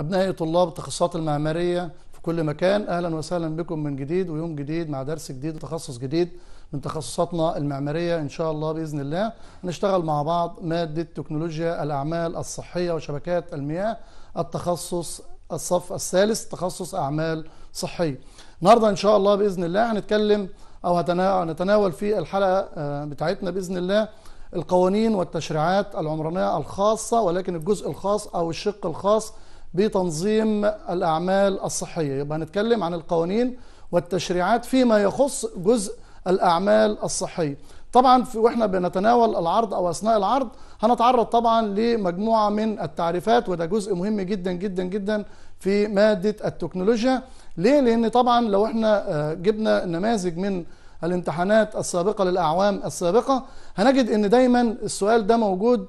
أبنائي طلاب التخصصات المعمارية في كل مكان أهلا وسهلا بكم من جديد ويوم جديد مع درس جديد وتخصص جديد من تخصصاتنا المعمارية إن شاء الله بإذن الله هنشتغل مع بعض مادة تكنولوجيا الأعمال الصحية وشبكات المياه التخصص الصف الثالث تخصص أعمال صحية النهاردة إن شاء الله بإذن الله هنتكلم أو هنتناول في الحلقة آه، بتاعتنا بإذن الله القوانين والتشريعات العمرانية الخاصة ولكن الجزء الخاص أو الشق الخاص بتنظيم الأعمال الصحية يبقى هنتكلم عن القوانين والتشريعات فيما يخص جزء الأعمال الصحية طبعا واحنا بنتناول العرض او اثناء العرض هنتعرض طبعا لمجموعه من التعريفات وده جزء مهم جدا جدا جدا في ماده التكنولوجيا ليه لان طبعا لو احنا آه، جبنا نماذج من الامتحانات السابقه للاعوام السابقه هنجد ان دايما السؤال ده موجود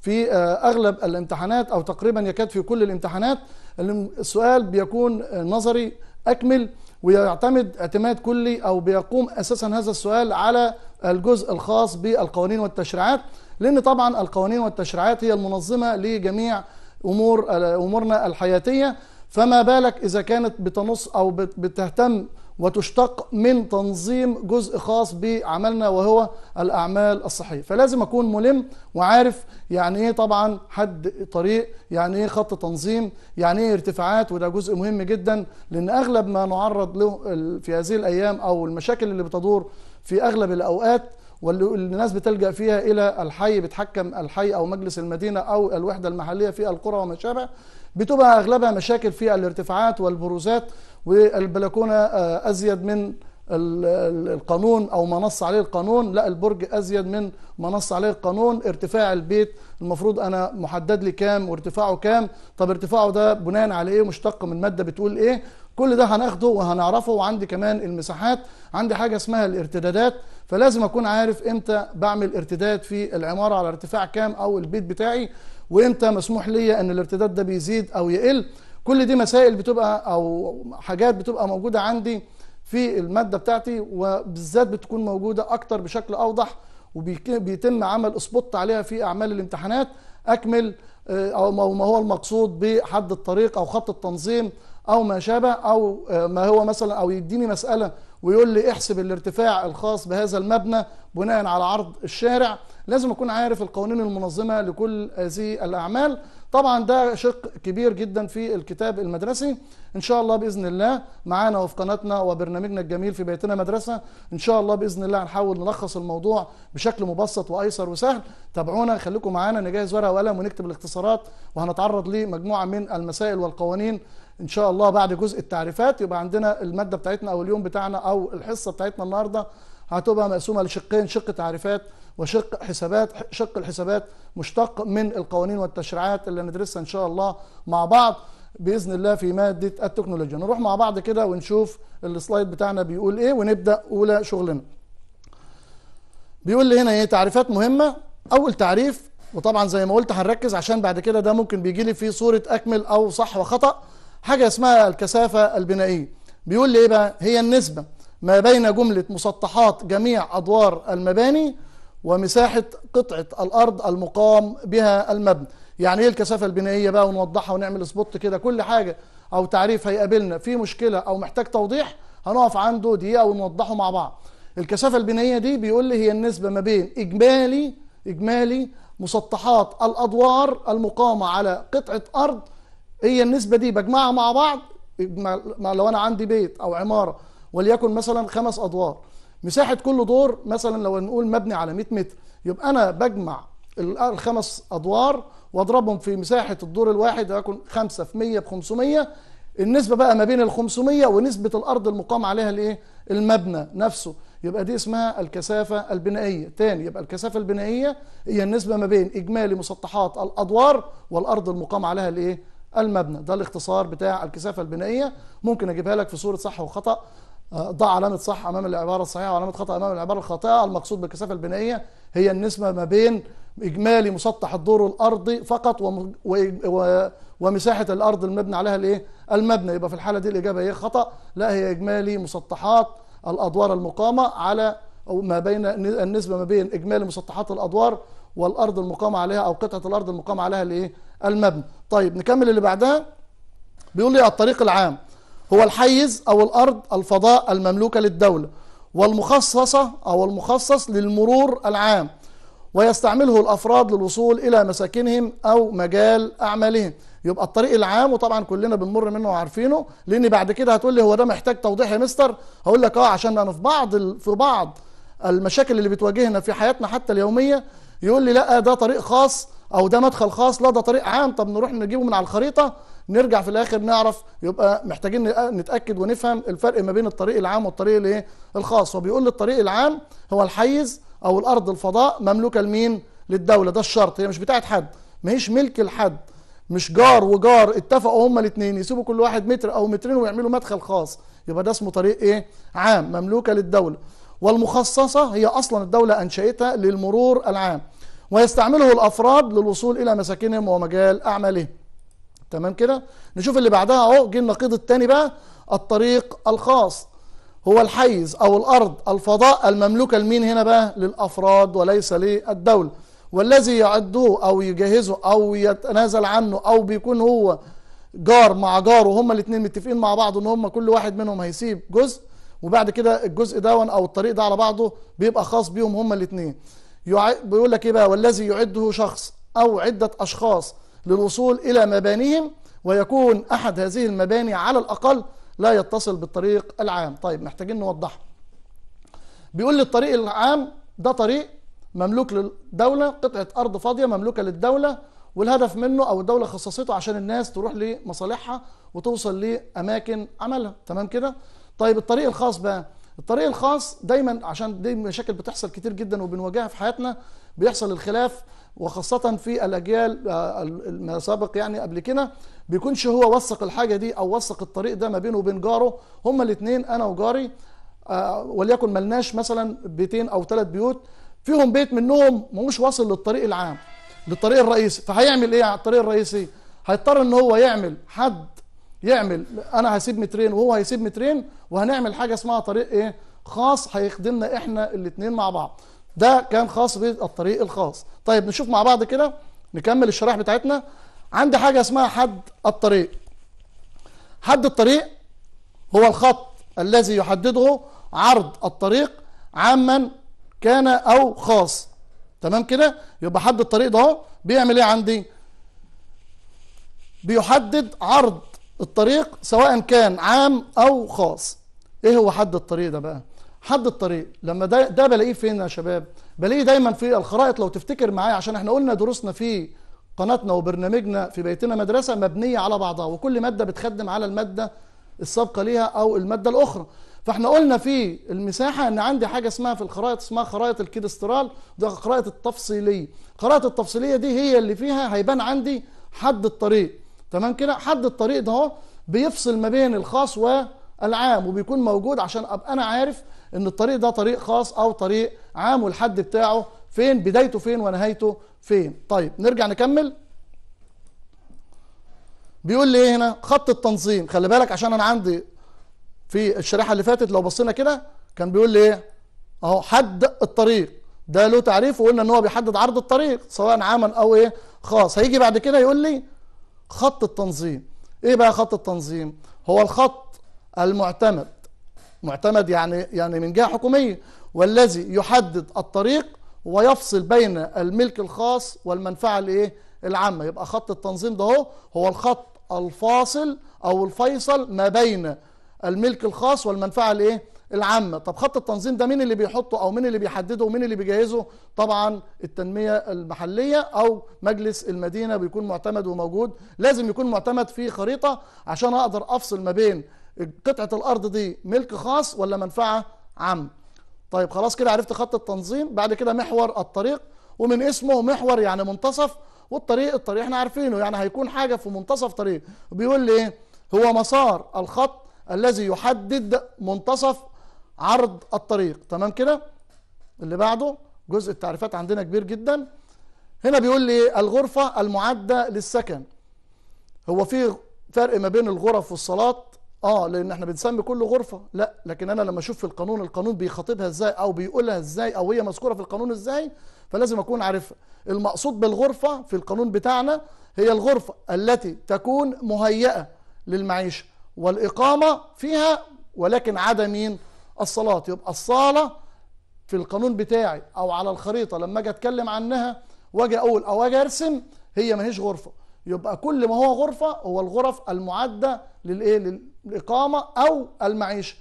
في آه، اغلب الامتحانات او تقريبا يكاد في كل الامتحانات السؤال بيكون آه، نظري اكمل ويعتمد اعتماد كلي او بيقوم اساسا هذا السؤال على الجزء الخاص بالقوانين والتشريعات لان طبعا القوانين والتشريعات هي المنظمه لجميع امور آه، امورنا الحياتيه فما بالك اذا كانت بتنص او بتهتم وتشتق من تنظيم جزء خاص بعملنا وهو الأعمال الصحية فلازم أكون ملم وعارف يعني إيه طبعا حد طريق يعني إيه خط تنظيم يعني إيه ارتفاعات وده جزء مهم جدا لأن أغلب ما نعرض له في هذه الأيام أو المشاكل اللي بتدور في أغلب الأوقات والناس بتلجأ فيها إلى الحي بتحكم الحي أو مجلس المدينة أو الوحدة المحلية في القرى وما شابه بتبقى أغلبها مشاكل في الارتفاعات والبروزات والبلكونة آه، أزيد من القانون او ما نص عليه القانون لا البرج ازيد من ما نص عليه القانون ارتفاع البيت المفروض انا محدد لي كام وارتفاعه كام طب ارتفاعه ده بناء على ايه مشتق من ماده بتقول ايه كل ده هناخده وهنعرفه وعندي كمان المساحات عندي حاجه اسمها الارتدادات فلازم اكون عارف امتى بعمل ارتداد في العماره على ارتفاع كام او البيت بتاعي وامتى مسموح ليا ان الارتداد ده بيزيد او يقل كل دي مسائل بتبقى او حاجات بتبقى موجوده عندي في الماده بتاعتي وبالذات بتكون موجوده اكتر بشكل اوضح وبيتم عمل سبوت عليها في اعمال الامتحانات اكمل آه، او ما هو المقصود بحد الطريق او خط التنظيم او ما شابه او آه، ما هو مثلا او يديني مساله ويقول لي احسب الارتفاع الخاص بهذا المبنى بناء على عرض الشارع لازم اكون عارف القوانين المنظمه لكل هذه الاعمال طبعا ده شق كبير جدا في الكتاب المدرسي ان شاء الله باذن الله معانا وفي قناتنا وبرنامجنا الجميل في بيتنا مدرسه ان شاء الله باذن الله هنحاول نلخص الموضوع بشكل مبسط وايسر وسهل تابعونا خليكم معانا نجهز ورقه وقلم ونكتب الاختصارات وهنتعرض لمجموعه من المسائل والقوانين ان شاء الله بعد جزء التعريفات يبقى عندنا الماده بتاعتنا او اليوم بتاعنا او الحصه بتاعتنا النهارده هتبقى مقسومه لشقين شق تعريفات وشق حسابات شق الحسابات مشتق من القوانين والتشريعات اللي هندرسها ان شاء الله مع بعض باذن الله في ماده التكنولوجيا نروح مع بعض كده ونشوف السلايد بتاعنا بيقول ايه ونبدا اولى شغلنا بيقول لي هنا ايه تعريفات مهمه اول تعريف وطبعا زي ما قلت هنركز عشان بعد كده ده ممكن بيجي لي في صوره اكمل او صح وخطا حاجة اسمها الكثافة البنائية بيقول لي ايه بقى هي النسبة ما بين جملة مسطحات جميع أدوار المباني ومساحة قطعة الأرض المقام بها المبنى يعني ايه الكثافة البنائية بقى ونوضحها ونعمل سبوت كده كل حاجة أو تعريف هيقابلنا في مشكلة أو محتاج توضيح هنقف عنده دقيقة ونوضحه مع بعض الكثافة البنائية دي بيقول لي هي النسبة ما بين إجمالي إجمالي مسطحات الأدوار المقامة على قطعة أرض هي النسبة دي بجمعها مع بعض لو أنا عندي بيت أو عمارة وليكن مثلا خمس أدوار مساحة كل دور مثلا لو نقول مبني على 100 متر يبقى أنا بجمع الخمس أدوار وأضربهم في مساحة الدور الواحد يكون 5 في 100 ب 500 النسبة بقى ما بين ال 500 ونسبة الأرض المقام عليها الإيه؟ المبنى نفسه يبقى دي اسمها الكثافة البنائية تاني يبقى الكثافة البنائية هي النسبة ما بين إجمالي مسطحات الأدوار والأرض المقام عليها الإيه؟ المبنى ده الاختصار بتاع الكثافه البنائيه ممكن اجيبها لك في صوره صح وخطا آه، ضع علامه صح امام العباره الصحيحه وعلامه خطا امام العباره الخاطئه المقصود بالكثافه البنائيه هي النسبه ما بين اجمالي مسطح الدور الارضي فقط ومساحه الارض المبنى عليها الايه المبنى يبقى في الحاله دي الاجابه هي خطا لا هي اجمالي مسطحات الادوار المقامه على ما بين النسبه ما بين اجمالي مسطحات الادوار والارض المقام عليها او قطعه الارض المقام عليها الايه المبنى طيب نكمل اللي بعدها بيقول لي الطريق العام هو الحيز او الارض الفضاء المملوكه للدوله والمخصصه او المخصص للمرور العام ويستعمله الافراد للوصول الى مساكنهم او مجال اعمالهم يبقى الطريق العام وطبعا كلنا بنمر منه وعارفينه لان بعد كده هتقول لي هو ده محتاج توضيح يا مستر هقول لك اه عشان انا في بعض في بعض المشاكل اللي بتواجهنا في حياتنا حتى اليوميه يقول لي لا ده طريق خاص او ده مدخل خاص لا ده طريق عام طب نروح نجيبه من على الخريطه نرجع في الاخر نعرف يبقى محتاجين نتاكد ونفهم الفرق ما بين الطريق العام والطريق الايه الخاص وبيقول لي الطريق العام هو الحيز او الارض الفضاء مملوكه لمين للدوله ده الشرط هي مش بتاعه حد ما هيش ملك لحد مش جار وجار اتفقوا هما الاثنين يسيبوا كل واحد متر او مترين ويعملوا مدخل خاص يبقى ده اسمه طريق ايه عام مملوكه للدوله والمخصصة هي أصلا الدولة أنشأتها للمرور العام ويستعمله الأفراد للوصول إلى مساكنهم ومجال أعمالهم تمام كده نشوف اللي بعدها اهو جه النقيض الثاني بقى الطريق الخاص هو الحيز او الارض الفضاء المملوكه لمين هنا بقى للافراد وليس للدوله والذي يعده او يجهزه او يتنازل عنه او بيكون هو جار مع جاره هما الاثنين متفقين مع بعض ان هما كل واحد منهم هيسيب جزء وبعد كده الجزء ده او الطريق ده على بعضه بيبقى خاص بيهم هما الاثنين بيقول لك ايه بقى والذي يعده شخص او عده اشخاص للوصول الى مبانيهم ويكون احد هذه المباني على الاقل لا يتصل بالطريق العام طيب محتاجين نوضحها بيقول لي الطريق العام ده طريق مملوك للدوله قطعه ارض فاضيه مملوكه للدوله والهدف منه او الدوله خصصته عشان الناس تروح لمصالحها وتوصل لاماكن عملها تمام كده طيب الطريق الخاص بقى الطريق الخاص دايما عشان دي مشاكل بتحصل كتير جدا وبنواجهها في حياتنا بيحصل الخلاف وخاصة في الأجيال آه، ما سابق يعني قبل كده بيكونش هو وثق الحاجة دي أو وثق الطريق ده ما بينه وبين جاره هما الاتنين أنا وجاري آه، وليكن ملناش مثلا بيتين أو ثلاث بيوت فيهم بيت منهم مش واصل للطريق العام للطريق الرئيسي فهيعمل ايه على الطريق الرئيسي هيضطر ان هو يعمل حد يعمل انا هسيب مترين وهو هيسيب مترين وهنعمل حاجه اسمها طريق ايه خاص هيخدمنا احنا الاثنين مع بعض ده كان خاص بالطريق الخاص طيب نشوف مع بعض كده نكمل الشرائح بتاعتنا عندي حاجه اسمها حد الطريق حد الطريق هو الخط الذي يحدده عرض الطريق عاما كان او خاص تمام كده يبقى حد الطريق ده بيعمل ايه عندي بيحدد عرض الطريق سواء كان عام أو خاص إيه هو حد الطريق ده بقى؟ حد الطريق لما ده, ده بلاقيه فين يا شباب؟ بلاقيه دايما في الخرائط لو تفتكر معايا عشان احنا قلنا دروسنا في قناتنا وبرنامجنا في بيتنا مدرسة مبنية على بعضها وكل مادة بتخدم على المادة السابقة ليها أو المادة الأخرى فاحنا قلنا في المساحة ان عندي حاجة اسمها في الخرائط اسمها خرائط الكيدسترال ده خرائط التفصيلية الخرائط التفصيلية دي هي اللي فيها هيبان عندي حد الطريق تمام كده حد الطريق ده اهو بيفصل ما بين الخاص والعام وبيكون موجود عشان ابقى انا عارف ان الطريق ده طريق خاص او طريق عام والحد بتاعه فين بدايته فين ونهايته فين طيب نرجع نكمل بيقول لي ايه هنا خط التنظيم خلي بالك عشان انا عندي في الشريحه اللي فاتت لو بصينا كده كان بيقول لي ايه اهو حد الطريق ده له تعريف وقلنا ان هو بيحدد عرض الطريق سواء عاما او ايه خاص هيجي بعد كده يقول لي خط التنظيم ايه بقى خط التنظيم هو الخط المعتمد معتمد يعني يعني من جهه حكوميه والذي يحدد الطريق ويفصل بين الملك الخاص والمنفعه الايه العامه يبقى خط التنظيم ده هو هو الخط الفاصل او الفيصل ما بين الملك الخاص والمنفعه الايه العامه طب خط التنظيم ده مين اللي بيحطه او مين اللي بيحدده ومين اللي بيجهزه طبعا التنميه المحليه او مجلس المدينه بيكون معتمد وموجود لازم يكون معتمد في خريطه عشان اقدر افصل ما بين قطعه الارض دي ملك خاص ولا منفعه عامه طيب خلاص كده عرفت خط التنظيم بعد كده محور الطريق ومن اسمه محور يعني منتصف والطريق الطريق احنا عارفينه يعني هيكون حاجه في منتصف طريق بيقول لي ايه هو مسار الخط الذي يحدد منتصف عرض الطريق تمام كده اللي بعده جزء التعريفات عندنا كبير جدا هنا بيقول لي الغرفة المعدة للسكن هو في فرق ما بين الغرف والصلاة اه لان احنا بنسمي كل غرفة لا لكن انا لما اشوف في القانون القانون بيخاطبها ازاي او بيقولها ازاي او هي مذكورة في القانون ازاي فلازم اكون عارفها المقصود بالغرفة في القانون بتاعنا هي الغرفة التي تكون مهيئة للمعيشة والإقامة فيها ولكن عدا مين الصلاة يبقى الصالة في القانون بتاعي او على الخريطة لما اجي اتكلم عنها واجي اقول او اجي ارسم هي ماهيش غرفة يبقى كل ما هو غرفة هو الغرف المعدة للايه للاقامة او المعيشة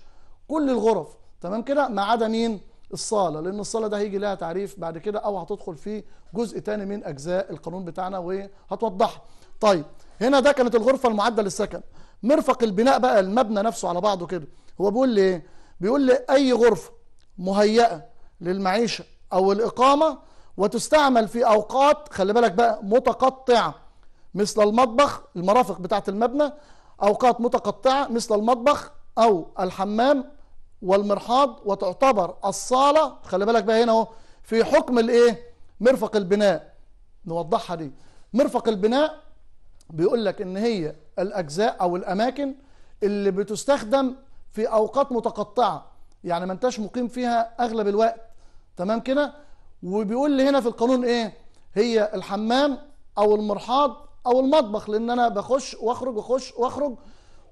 كل الغرف تمام كده ما عدا مين الصالة لأن الصالة ده هيجي لها تعريف بعد كده أو هتدخل في جزء تاني من أجزاء القانون بتاعنا وهتوضحها طيب هنا ده كانت الغرفة المعدة للسكن مرفق البناء بقى المبنى نفسه على بعضه كده هو بيقول لي ايه بيقول لي أي غرفة مهيئة للمعيشة أو الإقامة وتستعمل في أوقات خلي بالك بقى متقطعة مثل المطبخ المرافق بتاعة المبنى أوقات متقطعة مثل المطبخ أو الحمام والمرحاض وتعتبر الصالة خلي بالك بقى هنا أهو في حكم الإيه؟ مرفق البناء نوضحها دي مرفق البناء بيقول لك إن هي الأجزاء أو الأماكن اللي بتستخدم في اوقات متقطعه يعني ما انتش مقيم فيها اغلب الوقت تمام كده وبيقول لي هنا في القانون ايه هي الحمام او المرحاض او المطبخ لان انا بخش واخرج واخش واخرج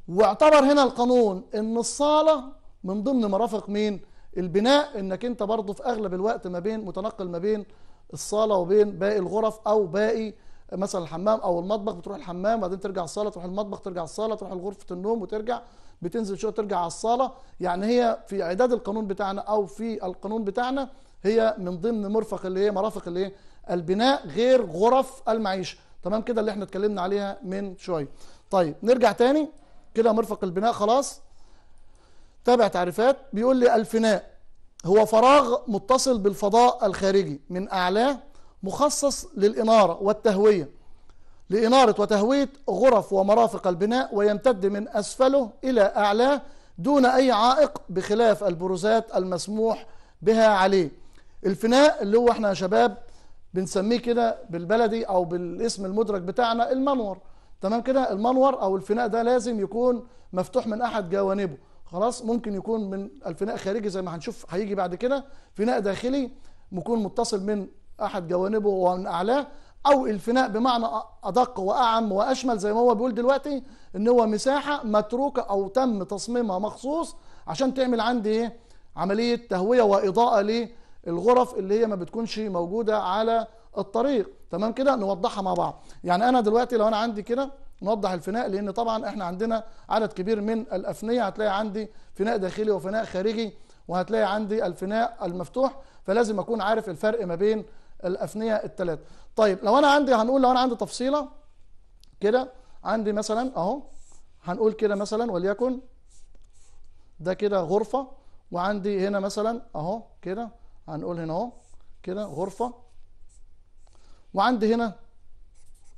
واعتبر هنا القانون ان الصاله من ضمن مرافق مين البناء انك انت برضه في اغلب الوقت ما بين متنقل ما بين الصاله وبين باقي الغرف او باقي مثلا الحمام او المطبخ بتروح الحمام بعدين ترجع الصاله تروح المطبخ ترجع الصاله تروح غرفه النوم وترجع بتنزل شويه ترجع على الصاله يعني هي في اعداد القانون بتاعنا او في القانون بتاعنا هي من ضمن مرفق اللي هي مرافق اللي هي البناء غير غرف المعيشه تمام كده اللي احنا اتكلمنا عليها من شويه طيب نرجع تاني كده مرفق البناء خلاص تابع تعريفات بيقول لي الفناء هو فراغ متصل بالفضاء الخارجي من اعلاه مخصص للإنارة والتهوية لإنارة وتهوية غرف ومرافق البناء ويمتد من أسفله إلى أعلاه دون أي عائق بخلاف البروزات المسموح بها عليه الفناء اللي هو احنا يا شباب بنسميه كده بالبلدي أو بالاسم المدرج بتاعنا المنور تمام كده المنور أو الفناء ده لازم يكون مفتوح من أحد جوانبه خلاص ممكن يكون من الفناء خارجي زي ما هنشوف هيجي بعد كده فناء داخلي يكون متصل من احد جوانبه ومن اعلاه او الفناء بمعنى ادق واعم واشمل زي ما هو بيقول دلوقتي ان هو مساحه متروكه او تم تصميمها مخصوص عشان تعمل عندي ايه عمليه تهويه واضاءه للغرف اللي هي ما بتكونش موجوده على الطريق تمام كده نوضحها مع بعض يعني انا دلوقتي لو انا عندي كده نوضح الفناء لان طبعا احنا عندنا عدد كبير من الافنيه هتلاقي عندي فناء داخلي وفناء خارجي وهتلاقي عندي الفناء المفتوح فلازم اكون عارف الفرق ما بين الأفنية الثلاثة طيب لو أنا عندي هنقول لو أنا عندي تفصيلة كده عندي مثلا أهو هنقول كده مثلا وليكن ده كده غرفة وعندي هنا مثلا أهو كده هنقول هنا أهو كده غرفة وعندي هنا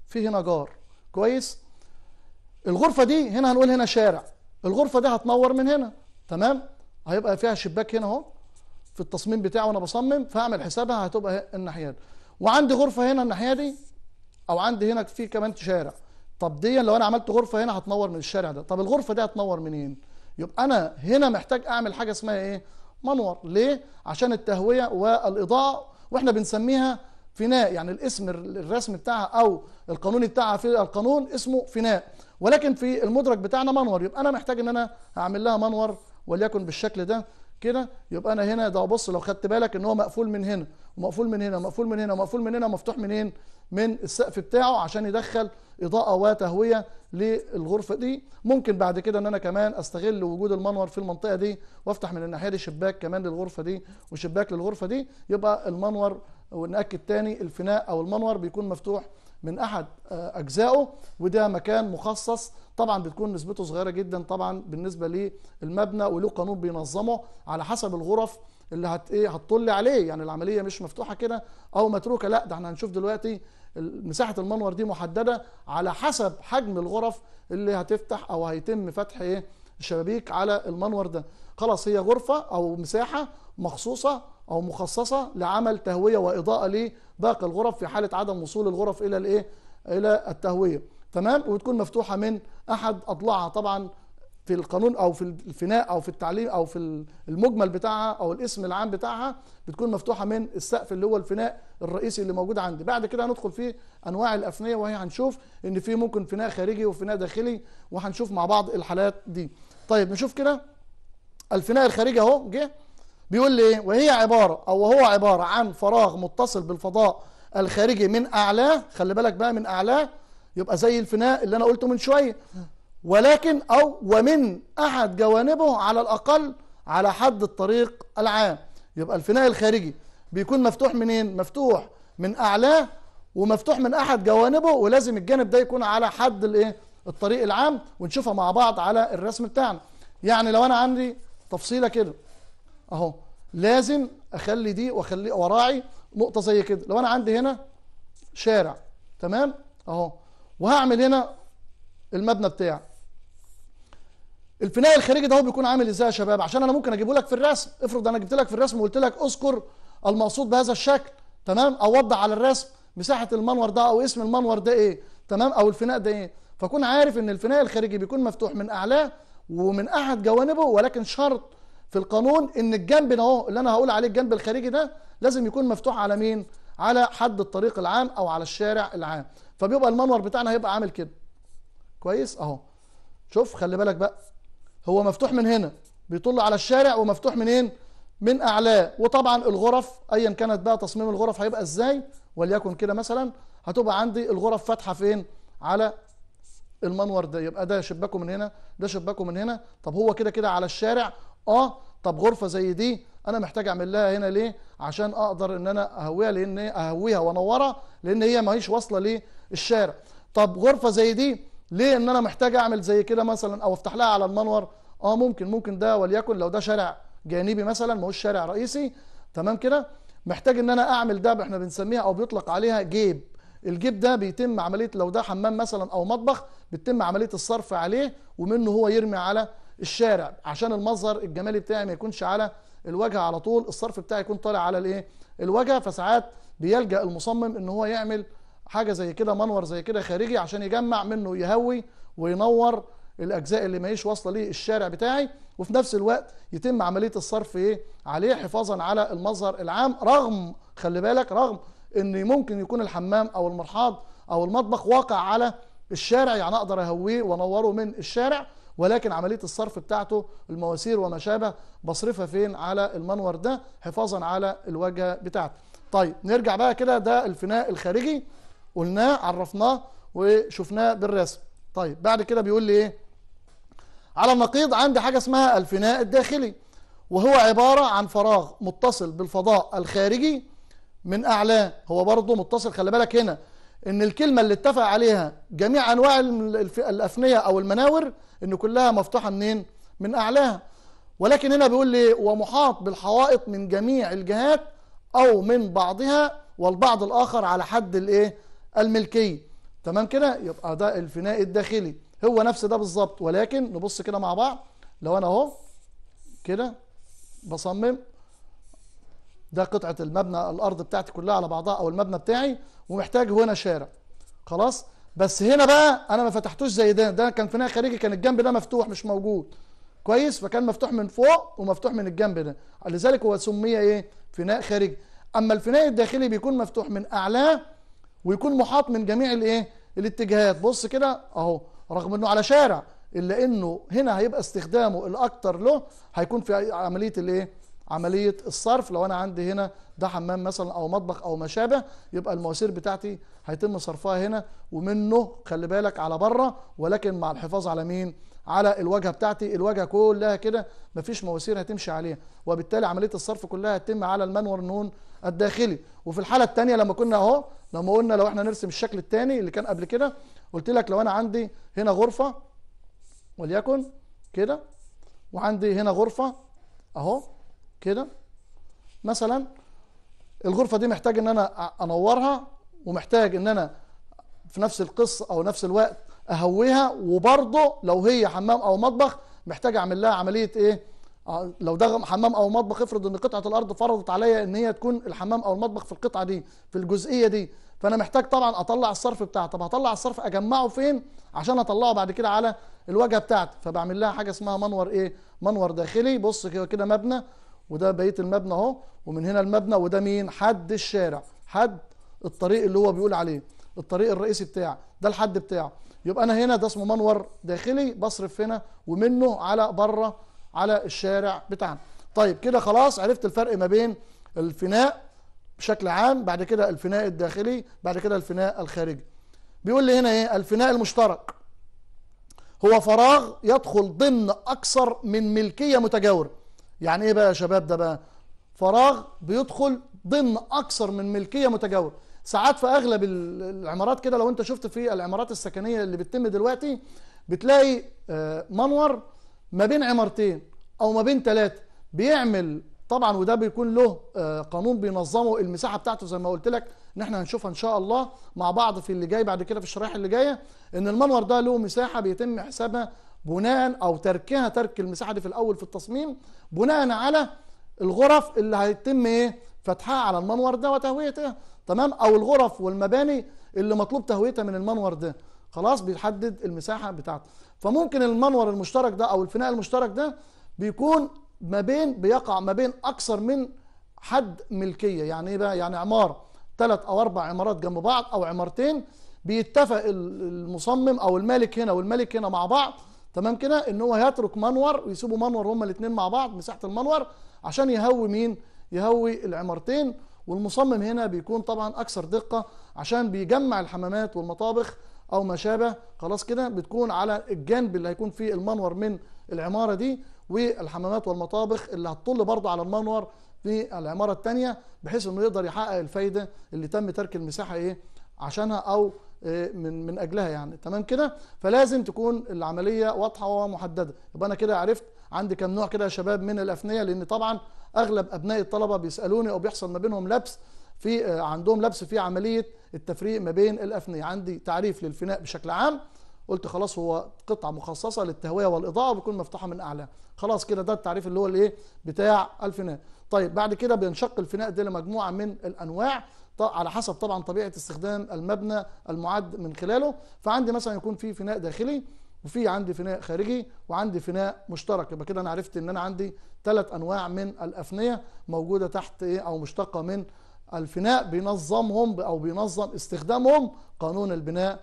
في هنا جار كويس الغرفة دي هنا هنقول هنا شارع الغرفة دي هتنور من هنا تمام هيبقى فيها شباك هنا أهو في التصميم بتاعه وانا بصمم فاعمل حسابها هتبقى الناحيه دي وعندي غرفه هنا الناحيه دي او عندي هنا في كمان شارع طب دي لو انا عملت غرفه هنا هتنور من الشارع ده طب الغرفه دي هتنور منين يبقى انا هنا محتاج اعمل حاجه اسمها ايه منور ليه عشان التهويه والاضاءه واحنا بنسميها فناء يعني الاسم الرسم بتاعها او القانوني بتاعها في القانون اسمه فناء ولكن في المدرج بتاعنا منور يبقى انا محتاج ان انا هعمل لها منور وليكن بالشكل ده كده يبقى انا هنا ده بص لو خدت بالك ان هو مقفول من هنا ومقفول من هنا ومقفول من هنا ومقفول من هنا ومفتوح منين؟ من السقف بتاعه عشان يدخل اضاءه وتهويه للغرفه دي ممكن بعد كده ان انا كمان استغل وجود المنور في المنطقه دي وافتح من الناحيه دي شباك كمان للغرفه دي وشباك للغرفه دي يبقى المنور وناكد تاني الفناء او المنور بيكون مفتوح من احد آه، اجزائه وده مكان مخصص طبعا بتكون نسبته صغيره جدا طبعا بالنسبه للمبنى وله قانون بينظمه على حسب الغرف اللي هت ايه هتطل عليه يعني العمليه مش مفتوحه كده او متروكه لا ده احنا هنشوف دلوقتي مساحه المنور دي محدده على حسب حجم الغرف اللي هتفتح او هيتم فتح ايه الشبابيك على المنور ده خلاص هي غرفه او مساحه مخصوصه او مخصصه لعمل تهويه واضاءه لباقي الغرف في حاله عدم وصول الغرف الى الايه الى التهويه تمام وبتكون مفتوحه من احد اضلاعها طبعا في القانون او في الفناء او في التعليم او في المجمل بتاعها او الاسم العام بتاعها بتكون مفتوحه من السقف اللي هو الفناء الرئيسي اللي موجود عندي بعد كده هندخل في انواع الافنيه وهي هنشوف ان في ممكن فناء خارجي وفناء داخلي وهنشوف مع بعض الحالات دي طيب نشوف كده الفناء الخارجي اهو جه بيقول لي ايه وهي عبارة أو وهو عبارة عن فراغ متصل بالفضاء الخارجي من أعلاه خلي بالك بقى من أعلاه يبقى زي الفناء اللي أنا قلته من شوية ولكن أو ومن أحد جوانبه على الأقل على حد الطريق العام يبقى الفناء الخارجي بيكون مفتوح منين مفتوح من أعلاه ومفتوح من أحد جوانبه ولازم الجانب ده يكون على حد الايه الطريق العام ونشوفها مع بعض على الرسم بتاعنا يعني لو أنا عندي تفصيلة كده اهو لازم اخلي دي واخلي واراعي نقطه زي كده لو انا عندي هنا شارع تمام اهو وهعمل هنا المبنى بتاعي الفناء الخارجي ده هو بيكون عامل ازاي يا شباب عشان انا ممكن اجيبه لك في الرسم افرض انا جبت لك في الرسم وقلت لك اذكر المقصود بهذا الشكل تمام او وضح على الرسم مساحه المنور ده او اسم المنور ده ايه تمام او الفناء ده ايه فكون عارف ان الفناء الخارجي بيكون مفتوح من اعلاه ومن احد جوانبه ولكن شرط في القانون ان الجنب اهو اللي انا هقول عليه الجنب الخارجي ده لازم يكون مفتوح على مين على حد الطريق العام او على الشارع العام فبيبقى المنور بتاعنا هيبقى عامل كده كويس اهو شوف خلي بالك بقى هو مفتوح من هنا بيطل على الشارع ومفتوح منين من إيه؟ اعلاه وطبعا الغرف ايا كانت بقى تصميم الغرف هيبقى ازاي وليكن كده مثلا هتبقى عندي الغرف فاتحه فين على المنور ده يبقى ده شباكه من هنا ده شباكه من هنا طب هو كده كده على الشارع اه طب غرفه زي دي انا محتاج اعمل لها هنا ليه عشان اقدر ان انا اهويها لان اهويها وانورها لان هي ماهيش واصله للشارع طب غرفه زي دي ليه ان انا محتاج اعمل زي كده مثلا او افتح لها على المنور اه ممكن ممكن ده وليكن لو ده شارع جانبي مثلا ما هوش شارع رئيسي تمام كده محتاج ان انا اعمل ده احنا بنسميها او بيطلق عليها جيب الجيب ده بيتم عمليه لو ده حمام مثلا او مطبخ بتتم عمليه الصرف عليه ومنه هو يرمي على الشارع عشان المظهر الجمالي بتاعي ما يكونش على الواجهه على طول الصرف بتاعي يكون طالع على الايه الواجهه فساعات بيلجا المصمم ان هو يعمل حاجه زي كده منور زي كده خارجي عشان يجمع منه يهوي وينور الاجزاء اللي ماهيش واصله ليه الشارع بتاعي وفي نفس الوقت يتم عمليه الصرف ايه عليه حفاظا على المظهر العام رغم خلي بالك رغم ان ممكن يكون الحمام او المرحاض او المطبخ واقع على الشارع يعني اقدر اهويه وانوره من الشارع ولكن عمليه الصرف بتاعته المواسير وما شابه بصرفها فين على المنور ده حفاظا على الواجهه بتاعته طيب نرجع بقى كده ده الفناء الخارجي قلناه عرفناه وشفناه بالرسم طيب بعد كده بيقول لي ايه على النقيض عندي حاجه اسمها الفناء الداخلي وهو عباره عن فراغ متصل بالفضاء الخارجي من اعلاه هو برضه متصل خلي بالك هنا ان الكلمه اللي اتفق عليها جميع انواع الافنيه او المناور ان كلها مفتوحه منين من اعلاها ولكن هنا بيقول لي ومحاط بالحوائط من جميع الجهات او من بعضها والبعض الاخر على حد الايه الملكي تمام كده يبقى ده الفناء الداخلي هو نفس ده بالظبط ولكن نبص كده مع بعض لو انا اهو كده بصمم ده قطعه المبنى الارض بتاعتي كلها على بعضها او المبنى بتاعي ومحتاج هنا شارع خلاص بس هنا بقى انا ما فتحتوش زي ده ده كان في ناحيه خارجي كان الجنب ده مفتوح مش موجود كويس فكان مفتوح من فوق ومفتوح من الجنب ده لذلك هو سمي ايه فناء خارجي اما الفناء الداخلي بيكون مفتوح من اعلاه ويكون محاط من جميع الايه الاتجاهات بص كده اهو رغم انه على شارع الا انه هنا هيبقى استخدامه الاكتر له هيكون في عمليه الايه عمليه الصرف لو انا عندي هنا ده حمام مثلا او مطبخ او ما شابه يبقى المواسير بتاعتي هيتم صرفها هنا ومنه خلي بالك على بره ولكن مع الحفاظ على مين على الواجهه بتاعتي الواجهه كلها كده مفيش مواسير هتمشي عليها وبالتالي عمليه الصرف كلها هتتم على المنور نون الداخلي وفي الحاله الثانيه لما كنا اهو لما قلنا لو احنا نرسم الشكل الثاني اللي كان قبل كده قلت لك لو انا عندي هنا غرفه وليكن كده وعندي هنا غرفه اهو كده مثلا الغرفه دي محتاج ان انا انورها ومحتاج ان انا في نفس القصه او نفس الوقت اهويها وبرضه لو هي حمام او مطبخ محتاج اعمل لها عمليه ايه آه، لو ده حمام او مطبخ افرض ان قطعه الارض فرضت عليا ان هي تكون الحمام او المطبخ في القطعه دي في الجزئيه دي فانا محتاج طبعا اطلع الصرف بتاعه طب هطلع الصرف اجمعه فين عشان اطلعه بعد كده على الواجهه بتاعتي فبعمل لها حاجه اسمها منور ايه منور داخلي بص كده مبنى وده بقيه المبنى اهو ومن هنا المبنى وده مين حد الشارع حد الطريق اللي هو بيقول عليه الطريق الرئيسي بتاع ده الحد بتاعه يبقى انا هنا ده اسمه منور داخلي بصرف هنا ومنه على بره على الشارع بتاعنا طيب كده خلاص عرفت الفرق ما بين الفناء بشكل عام بعد كده الفناء الداخلي بعد كده الفناء الخارجي بيقول لي هنا ايه الفناء المشترك هو فراغ يدخل ضمن اكثر من ملكيه متجاوره يعني ايه بقى يا شباب ده بقى فراغ بيدخل ضمن اكثر من ملكيه متجاوره ساعات في اغلب العمارات كده لو انت شفت في العمارات السكنيه اللي بتتم دلوقتي بتلاقي آه، منور ما بين عمارتين او ما بين ثلاثه بيعمل طبعا وده بيكون له آه، قانون بينظمه المساحه بتاعته زي ما قلت لك ان احنا هنشوفها ان شاء الله مع بعض في اللي جاي بعد كده في الشرائح اللي جايه ان المنور ده له مساحه بيتم حسابها بناء او تركها ترك المساحه دي في الاول في التصميم بناء على الغرف اللي هيتم ايه فتحها على المنور ده وتهويتها تمام او الغرف والمباني اللي مطلوب تهويتها من المنور ده خلاص بيحدد المساحه بتاعته فممكن المنور المشترك ده او الفناء المشترك ده بيكون ما بين بيقع ما بين اكثر من حد ملكيه يعني ايه بقى يعني عماره ثلاث او اربع عمارات جنب بعض او عمارتين بيتفق المصمم او المالك هنا والمالك هنا مع بعض تمام كده ان هو هيترك منور ويسيبوا منور هما الاثنين مع بعض مساحه المنور عشان يهوي مين يهوي العمارتين والمصمم هنا بيكون طبعا اكثر دقه عشان بيجمع الحمامات والمطابخ او ما شابه خلاص كده بتكون على الجنب اللي هيكون فيه المنور من العماره دي والحمامات والمطابخ اللي هتطل برضه على المنور في العماره الثانيه بحيث انه يقدر يحقق الفايده اللي تم ترك المساحه ايه عشانها او إيه، من من اجلها يعني تمام كده فلازم تكون العمليه واضحه ومحدده يبقى انا كده عرفت عندي كم نوع كده يا شباب من الافنيه لان طبعا اغلب ابناء الطلبه بيسالوني او بيحصل ما بينهم لبس في آه، عندهم لبس في عمليه التفريق ما بين الافنيه عندي تعريف للفناء بشكل عام قلت خلاص هو قطعه مخصصه للتهويه والاضاءه وبيكون مفتوحه من اعلى خلاص كده ده التعريف اللي هو الايه بتاع الفناء طيب بعد كده بينشق الفناء ده لمجموعه من الانواع على حسب طبعا طبيعه استخدام المبنى المعد من خلاله فعندي مثلا يكون في فناء داخلي وفي عندي فناء خارجي وعندي فناء مشترك يبقى كده انا عرفت ان انا عندي ثلاث انواع من الافنيه موجوده تحت ايه او مشتقه من الفناء بينظمهم او بينظم استخدامهم قانون البناء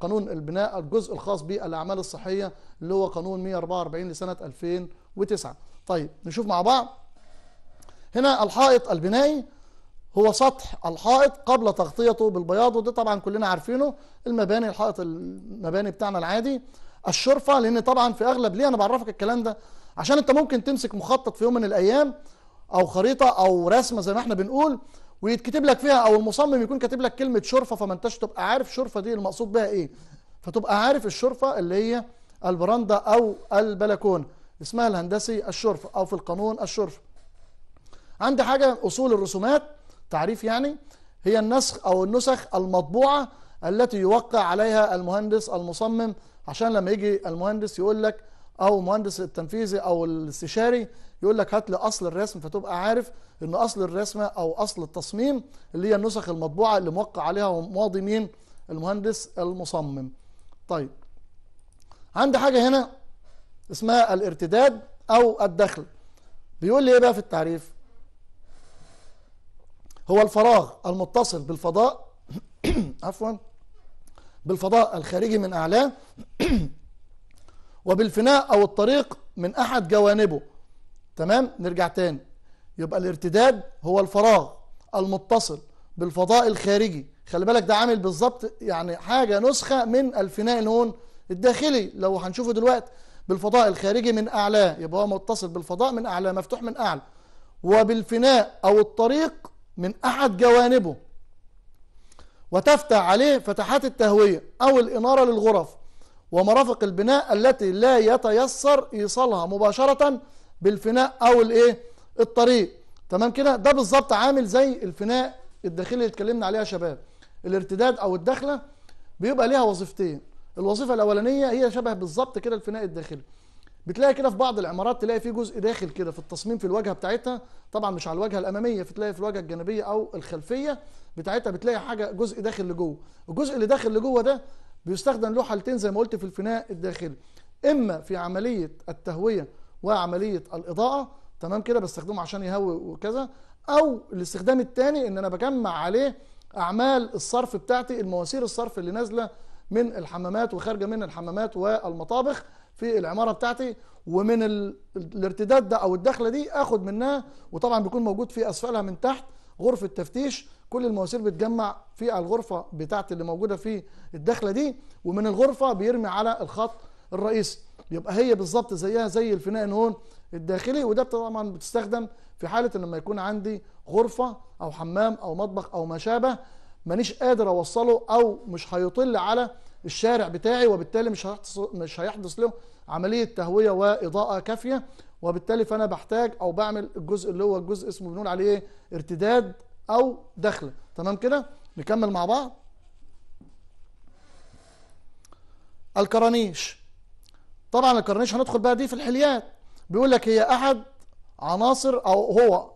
قانون البناء الجزء الخاص بالاعمال الصحيه اللي هو قانون 144 لسنه 2009 طيب نشوف مع بعض هنا الحائط البنائي هو سطح الحائط قبل تغطيته بالبياض وده طبعا كلنا عارفينه المباني الحائط المباني بتاعنا العادي الشرفه لان طبعا في اغلب ليه انا بعرفك الكلام ده عشان انت ممكن تمسك مخطط في يوم من الايام او خريطه او رسمه زي ما احنا بنقول ويتكتب لك فيها او المصمم يكون كاتب لك كلمه شرفه فما انتش تبقى عارف شرفه دي المقصود بها ايه فتبقى عارف الشرفه اللي هي البراندا او البلكون اسمها الهندسي الشرفه او في القانون الشرفه عندي حاجه اصول الرسومات تعريف يعني هي النسخ أو النسخ المطبوعة التي يوقع عليها المهندس المصمم عشان لما يجي المهندس يقول لك أو المهندس التنفيذي أو الاستشاري يقول لك هات لي أصل الرسم فتبقى عارف إن أصل الرسمة أو أصل التصميم اللي هي النسخ المطبوعة اللي موقع عليها وماضي مين المهندس المصمم طيب عندي حاجة هنا اسمها الارتداد أو الدخل بيقول لي إيه بقى في التعريف هو الفراغ المتصل بالفضاء عفوا بالفضاء الخارجي من أعلاه وبالفناء أو الطريق من أحد جوانبه تمام نرجع تاني يبقى الارتداد هو الفراغ المتصل بالفضاء الخارجي خلي بالك ده عامل بالظبط يعني حاجة نسخة من الفناء الهون الداخلي لو هنشوفه دلوقتي بالفضاء الخارجي من أعلاه يبقى هو متصل بالفضاء من أعلاه مفتوح من أعلى وبالفناء أو الطريق من أحد جوانبه وتفتح عليه فتحات التهوية أو الإنارة للغرف ومرافق البناء التي لا يتيسر إيصالها مباشرة بالفناء أو الإيه الطريق تمام كده ده بالظبط عامل زي الفناء الداخلي اللي اتكلمنا عليها يا شباب الارتداد أو الدخلة بيبقى ليها وظيفتين الوظيفة الأولانية هي شبه بالظبط كده الفناء الداخلي بتلاقي كده في بعض العمارات تلاقي في جزء داخل كده في التصميم في الواجهه بتاعتها طبعا مش على الواجهه الاماميه فتلاقي في الواجهه الجانبيه او الخلفيه بتاعتها بتلاقي حاجه جزء داخل لجوه الجزء اللي داخل لجوه ده بيستخدم له حالتين زي ما قلت في الفناء الداخلي اما في عمليه التهويه وعمليه الاضاءه تمام كده بستخدمه عشان يهوي وكذا او الاستخدام الثاني ان انا بجمع عليه اعمال الصرف بتاعتي المواسير الصرف اللي نازله من الحمامات وخارجه من الحمامات والمطابخ في العماره بتاعتي ومن الارتداد ده او الدخله دي اخد منها وطبعا بيكون موجود في اسفلها من تحت غرفه تفتيش كل المواسير بتجمع في الغرفه بتاعتي اللي موجوده في الدخله دي ومن الغرفه بيرمي على الخط الرئيسي يبقى هي بالظبط زيها زي الفناء هون الداخلي وده طبعا بتستخدم في حاله لما يكون عندي غرفه او حمام او مطبخ او ما شابه مانيش قادر اوصله او مش هيطل على الشارع بتاعي وبالتالي مش هيحدث مش هيحدث له عمليه تهويه واضاءه كافيه وبالتالي فانا بحتاج او بعمل الجزء اللي هو الجزء اسمه بنقول عليه ارتداد او دخله تمام كده نكمل مع بعض الكرانيش طبعا الكرانيش هندخل بقى دي في الحليات بيقول لك هي احد عناصر او هو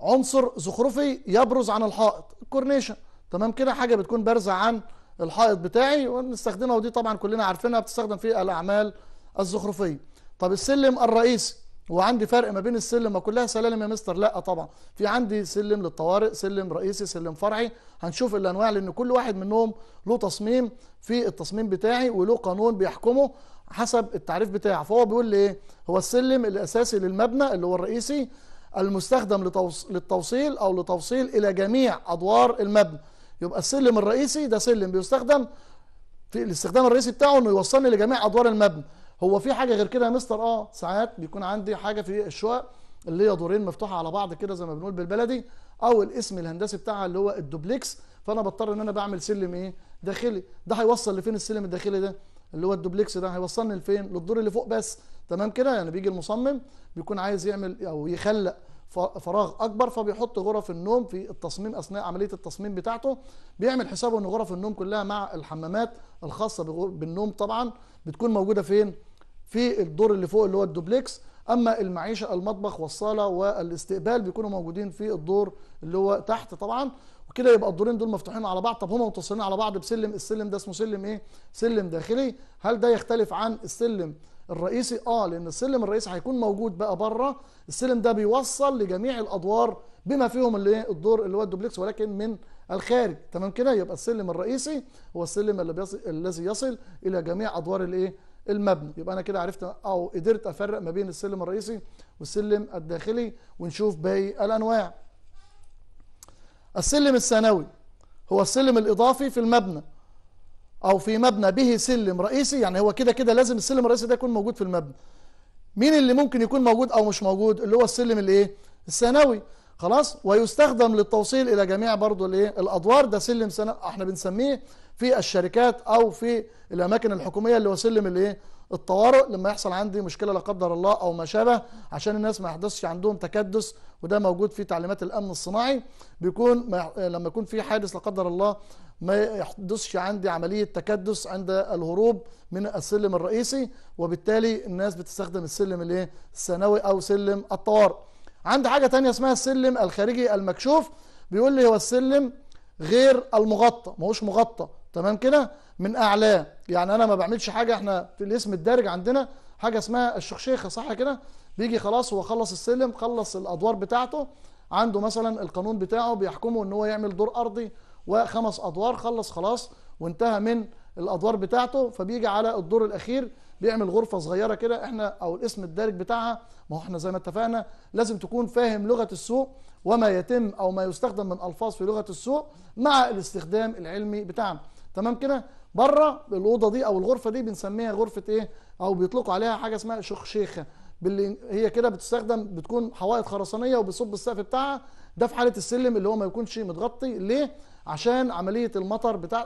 عنصر زخرفي يبرز عن الحائط الكورنيشه تمام كده حاجه بتكون بارزه عن الحائط بتاعي ونستخدمها ودي طبعا كلنا عارفينها بتستخدم في الاعمال الزخرفيه طب السلم الرئيسي هو عندي فرق ما بين السلم ما كلها سلالم يا مستر لا طبعا في عندي سلم للطوارئ سلم رئيسي سلم فرعي هنشوف الانواع لان كل واحد منهم له تصميم في التصميم بتاعي وله قانون بيحكمه حسب التعريف بتاعه فهو بيقول لي ايه هو السلم الاساسي للمبنى اللي هو الرئيسي المستخدم للتوصيل او لتوصيل الى جميع ادوار المبنى يبقى السلم الرئيسي ده سلم بيستخدم في الاستخدام الرئيسي بتاعه انه يوصلني لجميع ادوار المبنى هو في حاجه غير كده يا مستر اه ساعات بيكون عندي حاجه في الشقق اللي هي دورين مفتوحه على بعض كده زي ما بنقول بالبلدي او الاسم الهندسي بتاعها اللي هو الدوبلكس فانا بضطر ان انا بعمل سلم ايه داخلي ده هيوصل لفين السلم الداخلي ده اللي هو الدوبلكس ده هيوصلني لفين للدور اللي فوق بس تمام كده يعني بيجي المصمم بيكون عايز يعمل او يخلق فراغ اكبر فبيحط غرف النوم في التصميم اثناء عمليه التصميم بتاعته بيعمل حسابه ان غرف النوم كلها مع الحمامات الخاصه بالنوم طبعا بتكون موجوده فين في الدور اللي فوق اللي هو الدوبلكس اما المعيشه المطبخ والصاله والاستقبال بيكونوا موجودين في الدور اللي هو تحت طبعا وكده يبقى الدورين دول مفتوحين على بعض طب هما متصلين على بعض بسلم السلم ده اسمه سلم ايه سلم داخلي هل ده يختلف عن السلم الرئيسي اه لان السلم الرئيسي هيكون موجود بقى بره السلم ده بيوصل لجميع الادوار بما فيهم اللي الدور اللي هو الدوبلكس ولكن من الخارج تمام كده يبقى السلم الرئيسي هو السلم اللي بيصل الذي يصل الى جميع ادوار الايه المبنى يبقى انا كده عرفت او قدرت افرق ما بين السلم الرئيسي والسلم الداخلي ونشوف باقي الانواع السلم الثانوي هو السلم الاضافي في المبنى او في مبنى به سلم رئيسي يعني هو كده كده لازم السلم الرئيسي ده يكون موجود في المبنى مين اللي ممكن يكون موجود او مش موجود اللي هو السلم الايه الثانوي خلاص ويستخدم للتوصيل الى جميع برضو الايه الادوار ده سلم سنة احنا بنسميه في الشركات او في الاماكن الحكوميه اللي هو سلم الايه الطوارئ لما يحصل عندي مشكله لا قدر الله او ما شابه عشان الناس ما يحدثش عندهم تكدس وده موجود في تعليمات الامن الصناعي بيكون لما يكون في حادث لا قدر الله ما يحدثش عندي عملية تكدس عند الهروب من السلم الرئيسي وبالتالي الناس بتستخدم السلم الايه الثانوي أو سلم الطوارئ عندي حاجة تانية اسمها السلم الخارجي المكشوف بيقول لي هو السلم غير المغطى ما هوش مغطى تمام كده من أعلاه يعني أنا ما بعملش حاجة احنا في الاسم الدارج عندنا حاجة اسمها الشخشيخة صح كده بيجي خلاص هو خلص السلم خلص الأدوار بتاعته عنده مثلا القانون بتاعه بيحكمه ان هو يعمل دور ارضي وخمس ادوار خلص خلاص وانتهى من الادوار بتاعته فبيجي على الدور الاخير بيعمل غرفه صغيره كده احنا او الاسم الدارج بتاعها ما هو احنا زي ما اتفقنا لازم تكون فاهم لغه السوق وما يتم او ما يستخدم من الفاظ في لغه السوق مع الاستخدام العلمي بتاعنا تمام كده بره الاوضه دي او الغرفه دي بنسميها غرفه ايه او بيطلقوا عليها حاجه اسمها شخشيخه باللي هي كده بتستخدم بتكون حوائط خرسانيه وبيصب السقف بتاعها ده في حاله السلم اللي هو ما يكونش متغطي ليه عشان عمليه المطر بتاع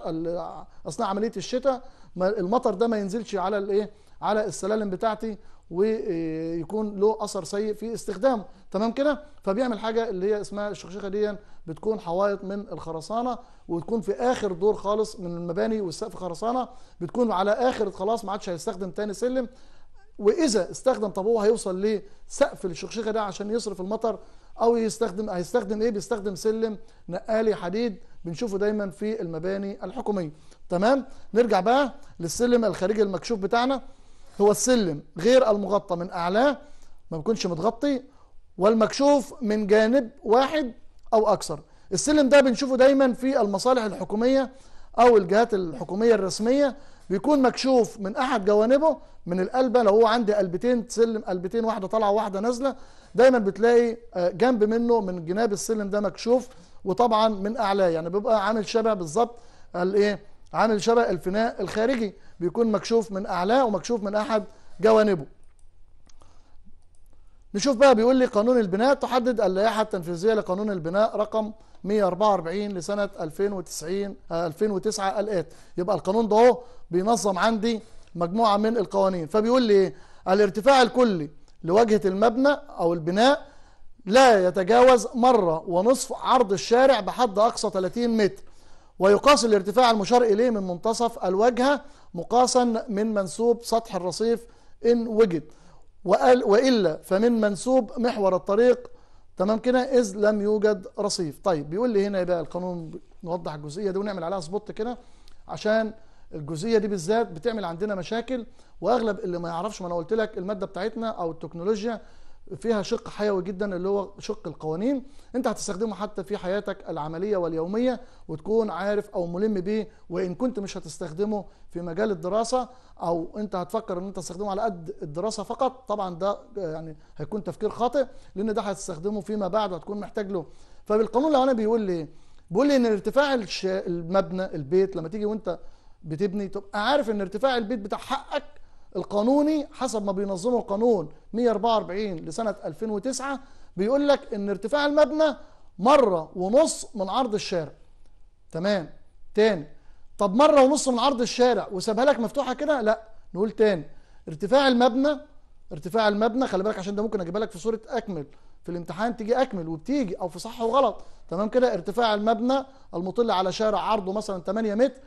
اثناء عمليه الشتاء المطر ده ما ينزلش على الايه على السلالم بتاعتي ويكون له اثر سيء في استخدامه تمام كده فبيعمل حاجه اللي هي اسمها الشخشخه دي بتكون حوائط من الخرسانه وتكون في اخر دور خالص من المباني والسقف خرسانه بتكون على اخر خلاص ما عادش هيستخدم تاني سلم واذا استخدم طب هو هيوصل لسقف الشخشخه ده عشان يصرف المطر او يستخدم هيستخدم ايه بيستخدم سلم نقالي حديد بنشوفه دايما في المباني الحكوميه تمام نرجع بقى للسلم الخارجي المكشوف بتاعنا هو السلم غير المغطى من اعلاه ما بيكونش متغطي والمكشوف من جانب واحد او اكثر السلم ده بنشوفه دايما في المصالح الحكوميه او الجهات الحكوميه الرسميه بيكون مكشوف من احد جوانبه من القلبه لو هو عندي قلبتين سلم قلبتين واحده طالعه وواحده نازله دايما بتلاقي آه، جنب منه من جناب السلم ده مكشوف وطبعا من اعلاه يعني بيبقى عامل شبه بالظبط الايه عامل شبه الفناء الخارجي بيكون مكشوف من اعلاه ومكشوف من احد جوانبه نشوف بقى بيقول لي قانون البناء تحدد اللائحه التنفيذيه لقانون البناء رقم 144 لسنة 2090 2009 آه، الآت يبقى القانون ده اهو بينظم عندي مجموعة من القوانين فبيقول لي ايه الارتفاع الكلي لواجهة المبنى أو البناء لا يتجاوز مرة ونصف عرض الشارع بحد أقصى 30 متر ويقاس الارتفاع المشار إليه من منتصف الواجهة مقاسا من منسوب سطح الرصيف إن وجد وإلا فمن منسوب محور الطريق تمام كده إذ لم يوجد رصيف طيب بيقول لي هنا إيه بقى القانون نوضح الجزئية دي ونعمل عليها سبوت كده عشان الجزئية دي بالذات بتعمل عندنا مشاكل وأغلب اللي ما يعرفش ما أنا قلت لك المادة بتاعتنا أو التكنولوجيا فيها شق حيوي جدا اللي هو شق القوانين انت هتستخدمه حتى في حياتك العمليه واليوميه وتكون عارف او ملم بيه وان كنت مش هتستخدمه في مجال الدراسه او انت هتفكر ان انت تستخدمه على قد الدراسه فقط طبعا ده يعني هيكون تفكير خاطئ لان ده هتستخدمه فيما بعد وهتكون محتاج له فبالقانون انا بيقول لي بيقول لي ان ارتفاع المبنى البيت لما تيجي وانت بتبني تبقى عارف ان ارتفاع البيت بتاع حقك القانوني حسب ما بينظمه القانون 144 لسنة 2009 بيقول لك ان ارتفاع المبنى مرة ونص من عرض الشارع تمام تاني طب مرة ونص من عرض الشارع وسابها لك مفتوحة كده لا نقول تاني ارتفاع المبنى ارتفاع المبنى خلي بالك عشان ده ممكن اجيبها لك في صورة اكمل في الامتحان تيجي اكمل وبتيجي او في صح وغلط تمام كده ارتفاع المبنى المطل على شارع عرضه مثلا 8 متر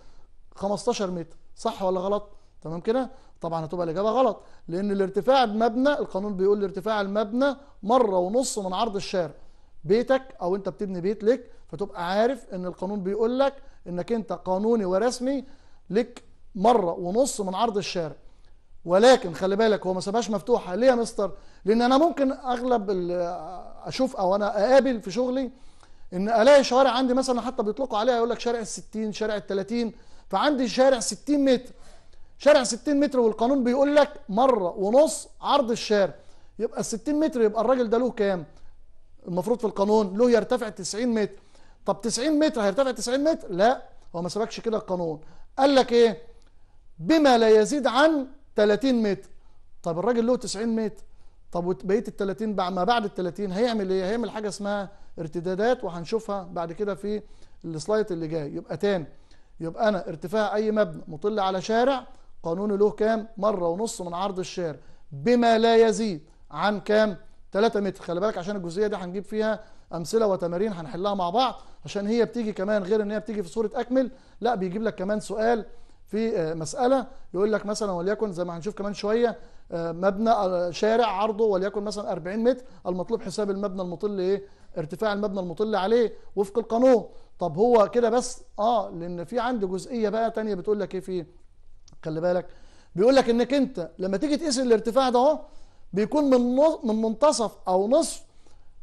15 متر صح ولا غلط تمام كده طبعا هتبقى الاجابه غلط لان الارتفاع المبنى القانون بيقول ارتفاع المبنى مره ونص من عرض الشارع بيتك او انت بتبني بيت لك فتبقى عارف ان القانون بيقول لك انك انت قانوني ورسمي لك مره ونص من عرض الشارع ولكن خلي بالك هو ما سابهاش مفتوحه ليه يا مستر لان انا ممكن اغلب اشوف او انا اقابل في شغلي ان الاقي شوارع عندي مثلا حتى بيطلقوا عليها يقول لك شارع ال 60 شارع ال 30 فعندي شارع 60 متر شارع 60 متر والقانون بيقول لك مره ونص عرض الشارع يبقى ال 60 متر يبقى الراجل ده له كام المفروض في القانون له يرتفع 90 متر طب 90 متر هيرتفع 90 متر لا هو ما سابكش كده القانون قال لك ايه بما لا يزيد عن 30 متر طب الراجل له 90 متر طب بقيه ال 30 بعد ما بعد ال 30 هيعمل ايه هيعمل حاجه اسمها ارتدادات وهنشوفها بعد كده في السلايد اللي جاي يبقى تاني يبقى انا ارتفاع اي مبنى مطل على شارع قانون له كام مرة ونص من عرض الشارع بما لا يزيد عن كام 3 متر خلي بالك عشان الجزئية دي هنجيب فيها أمثلة وتمارين هنحلها مع بعض عشان هي بتيجي كمان غير إن هي بتيجي في صورة أكمل لا بيجيب لك كمان سؤال في آه، مسألة يقول لك مثلا وليكن زي ما هنشوف كمان شوية آه، مبنى آه، شارع عرضه وليكن مثلا 40 متر المطلوب حساب المبنى المطل ايه ارتفاع المبنى المطل عليه وفق القانون طب هو كده بس اه لان في عندي جزئيه بقى تانية بتقول لك ايه في خلي بالك بيقول لك انك انت لما تيجي تقيس الارتفاع ده اهو بيكون من من منتصف او نصف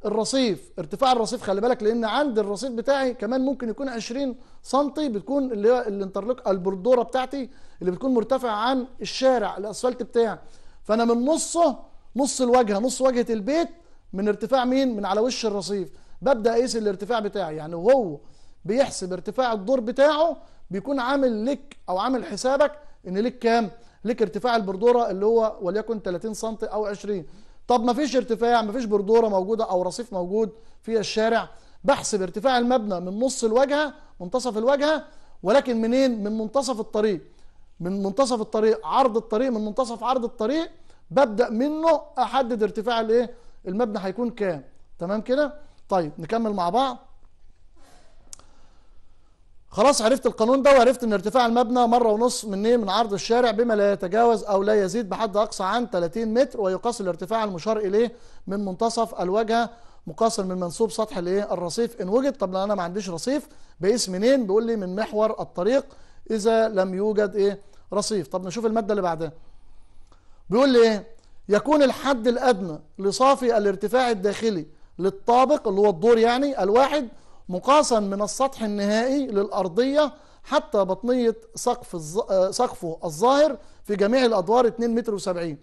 الرصيف ارتفاع الرصيف خلي بالك لان عند الرصيف بتاعي كمان ممكن يكون 20 سم بتكون اللي هي الانترلوك البردوره بتاعتي اللي بتكون مرتفعه عن الشارع الاسفلت بتاعي فانا من نصه نص الواجهه نص واجهه البيت من ارتفاع مين من على وش الرصيف ببدا اقيس الارتفاع بتاعي يعني وهو بيحسب ارتفاع الدور بتاعه بيكون عامل لك او عامل حسابك ان ليك كام ليك ارتفاع البردوره اللي هو وليكن 30 سم او 20 طب ما فيش ارتفاع ما فيش بردوره موجوده او رصيف موجود في الشارع بحسب ارتفاع المبنى من نص الواجهه منتصف الواجهه ولكن منين من منتصف الطريق من منتصف الطريق عرض الطريق من منتصف عرض الطريق ببدا منه احدد ارتفاع الايه المبنى هيكون كام تمام كده طيب نكمل مع بعض خلاص عرفت القانون ده وعرفت ان ارتفاع المبنى مره ونص من إيه، من عرض الشارع بما لا يتجاوز او لا يزيد بحد اقصى عن 30 متر ويقاس الارتفاع المشار اليه من منتصف الواجهه مقاصر من منسوب سطح الايه الرصيف ان وجد طب انا ما عنديش رصيف بقيس منين بيقول لي من محور الطريق اذا لم يوجد ايه رصيف طب نشوف الماده اللي بعدها بيقول لي ايه يكون الحد الادنى لصافي الارتفاع الداخلي للطابق اللي هو الدور يعني الواحد مقاسا من السطح النهائي للأرضية حتى بطنية سقف آه، سقفه الظاهر في جميع الأدوار 2 متر و70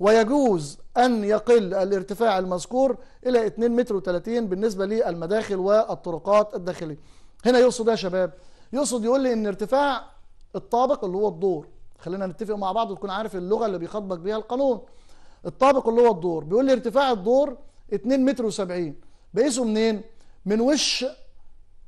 ويجوز أن يقل الارتفاع المذكور إلى 2 متر و30 بالنسبة للمداخل والطرقات الداخلية هنا يقصد إيه يا شباب يقصد يقول لي أن ارتفاع الطابق اللي هو الدور خلينا نتفق مع بعض وتكون عارف اللغة اللي بيخاطبك بيها القانون الطابق اللي هو الدور بيقول لي ارتفاع الدور 2 متر و70 بقيسه منين؟ من وش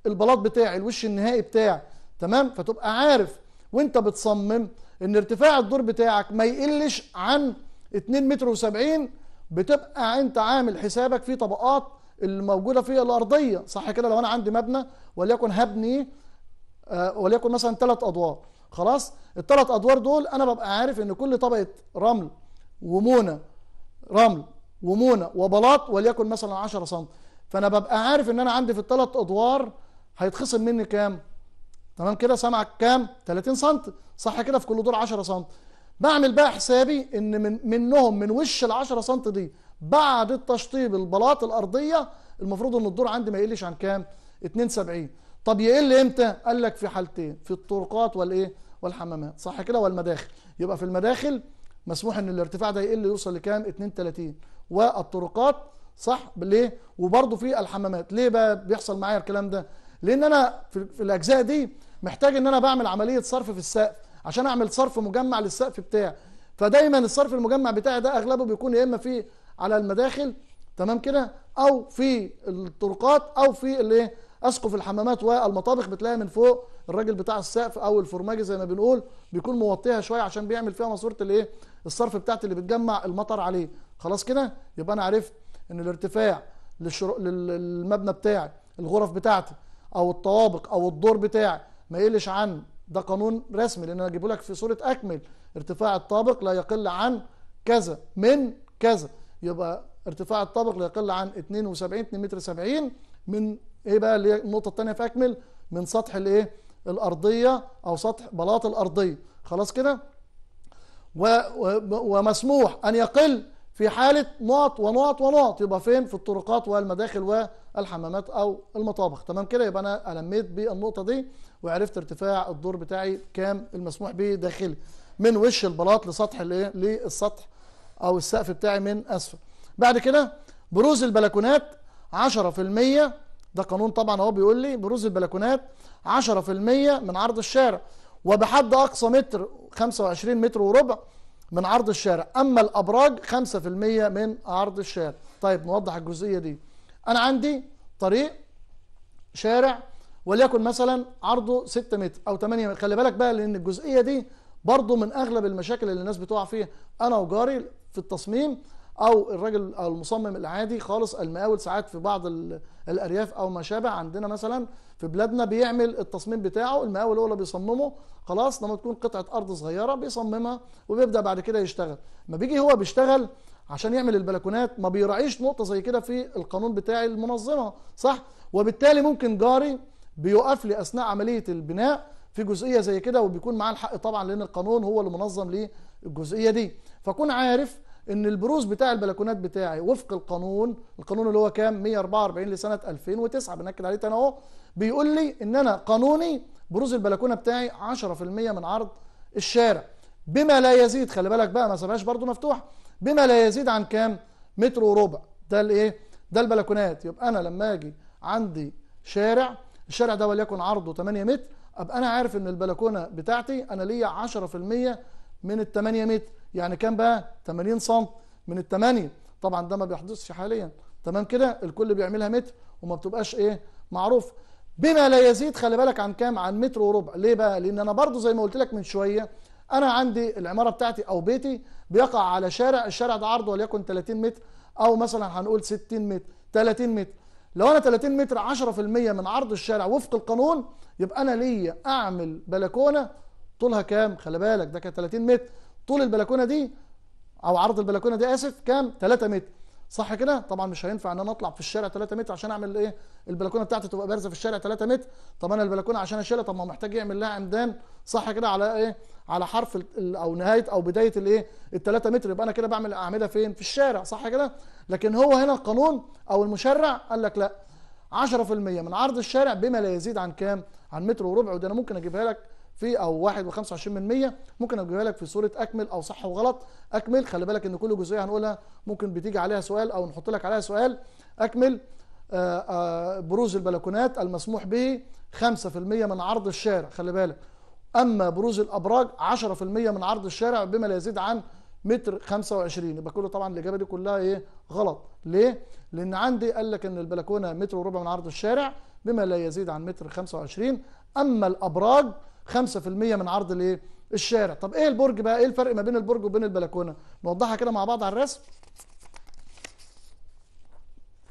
البلاط بتاعي الوش النهائي بتاعي تمام فتبقى عارف وانت بتصمم ان ارتفاع الدور بتاعك ما يقلش عن 2 متر و70 بتبقى انت عامل حسابك في طبقات اللي موجوده فيها الارضيه صح كده لو انا عندي مبنى وليكن هبني آه، وليكن مثلا ثلاث ادوار خلاص الثلاث ادوار دول انا ببقى عارف ان كل طبقه رمل ومونه رمل ومونه وبلاط وليكن مثلا 10 سم فانا ببقى عارف ان انا عندي في الثلاث ادوار هيتخصم مني كام تمام كده سمعك كام 30 سم صح كده في كل دور 10 سم بعمل بقى حسابي ان من منهم من وش ال 10 سم دي بعد التشطيب البلاط الارضيه المفروض ان الدور عندي ما يقلش عن كام 72 طب يقل امتى قال لك في حالتين في الطرقات والايه والحمامات صح كده والمداخل يبقى في المداخل مسموح ان الارتفاع ده يقل يوصل لكام 32 والطرقات صح ليه وبرضه في الحمامات ليه بقى بيحصل معايا الكلام ده لان انا في الاجزاء دي محتاج ان انا بعمل عمليه صرف في السقف عشان اعمل صرف مجمع للسقف بتاعي فدايما الصرف المجمع بتاعي ده اغلبه بيكون يا اما في على المداخل تمام كده او في الطرقات او في الايه اسقف الحمامات والمطابخ بتلاقي من فوق الراجل بتاع السقف او الفرماجه زي ما بنقول بيكون موطيها شويه عشان بيعمل فيها ماسوره الايه الصرف بتاعت اللي بتجمع المطر عليه خلاص كده يبقى انا عرفت ان الارتفاع للشر... للمبنى بتاعي الغرف بتاعتي او الطوابق او الدور بتاعي ما يقلش عن ده قانون رسمي لان انا اجيبه لك في صوره اكمل ارتفاع الطابق لا يقل عن كذا من كذا يبقى ارتفاع الطابق لا يقل عن 72 2 متر 70 من ايه بقى اللي النقطه الثانيه في اكمل من سطح الايه الارضيه او سطح بلاط الارضيه خلاص كده ومسموح ان يقل في حالة نقط ونقط ونقط يبقى فين في الطرقات والمداخل والحمامات أو المطابخ تمام كده يبقى أنا ألميت بالنقطة دي وعرفت ارتفاع الدور بتاعي كام المسموح به داخلي من وش البلاط لسطح الايه للسطح أو السقف بتاعي من أسفل بعد كده بروز البلكونات 10% ده قانون طبعا هو بيقول لي بروز البلكونات 10% من عرض الشارع وبحد أقصى متر 25 متر وربع من عرض الشارع أما الأبراج 5% من عرض الشارع طيب نوضح الجزئية دي أنا عندي طريق شارع وليكن مثلا عرضه 6 متر أو 8 متر خلي بالك بقى لأن الجزئية دي برضه من أغلب المشاكل اللي الناس بتقع فيها أنا وجاري في التصميم أو الراجل أو المصمم العادي خالص المقاول ساعات في بعض الأرياف أو ما شابه عندنا مثلا في بلادنا بيعمل التصميم بتاعه المقاول هو اللي بيصممه خلاص لما تكون قطعه ارض صغيره بيصممها وبيبدا بعد كده يشتغل ما بيجي هو بيشتغل عشان يعمل البلكونات ما بيراعيش نقطه زي كده في القانون بتاع المنظمه صح وبالتالي ممكن جاري بيوقف لي اثناء عمليه البناء في جزئيه زي كده وبيكون معاه الحق طبعا لان القانون هو اللي منظم للجزئيه دي فكون عارف ان البروز بتاع البلكونات بتاعي وفق القانون القانون اللي هو كام 144 لسنه 2009 بنأكد عليه تاني اهو بيقول لي ان انا قانوني بروز البلكونه بتاعي 10% من عرض الشارع بما لا يزيد خلي بالك بقى ما سيبهاش برضو مفتوح بما لا يزيد عن كام متر وربع ده الايه ده البلكونات يبقى انا لما اجي عندي شارع الشارع ده وليكن عرضه 8 متر ابقى انا عارف ان البلكونه بتاعتي انا ليا 10% من ال 8 متر يعني كام بقى 80 سم من الثمانيه طبعا ده ما بيحدثش حاليا تمام كده الكل بيعملها متر وما بتبقاش ايه معروف بما لا يزيد خلي بالك عن كام عن متر وربع ليه بقى لان انا برضو زي ما قلت لك من شويه انا عندي العماره بتاعتي او بيتي بيقع على شارع الشارع ده عرضه وليكن 30 متر او مثلا هنقول 60 متر 30 متر لو انا 30 متر 10% من عرض الشارع وفق القانون يبقى انا ليا اعمل بلكونه طولها كام خلي بالك ده كان 30 متر طول البلكونه دي او عرض البلكونه دي اسف كام 3 متر صح كده طبعا مش هينفع ان انا اطلع في الشارع 3 متر عشان اعمل ايه البلكونه بتاعتي تبقى بارزه في الشارع 3 متر طب انا البلكونه عشان اشيلها طب ما محتاج يعمل لها عمدان صح كده على ايه على حرف او نهايه او بدايه الايه ال 3 متر يبقى انا كده بعمل اعمده فين في الشارع صح كده لكن هو هنا القانون او المشرع قال لك لا 10% من عرض الشارع بما لا يزيد عن كام عن متر وربع وده انا ممكن اجيبها لك في او 1.25% ممكن اجيبها لك في صوره اكمل او صح وغلط اكمل خلي بالك ان كل جزئيه هنقولها ممكن بتيجي عليها سؤال او نحط لك عليها سؤال اكمل آه، آه، بروز البلكونات المسموح به 5% من عرض الشارع خلي بالك اما بروز الابراج 10% من عرض الشارع بما لا يزيد عن متر 25 يبقى كله طبعا الاجابه دي كلها ايه غلط ليه لان عندي قال لك ان البلكونه متر وربع من عرض الشارع بما لا يزيد عن متر 25 اما الابراج 5% من عرض الايه الشارع طب ايه البرج بقى ايه الفرق ما بين البرج وبين البلكونه نوضحها كده مع بعض على الرسم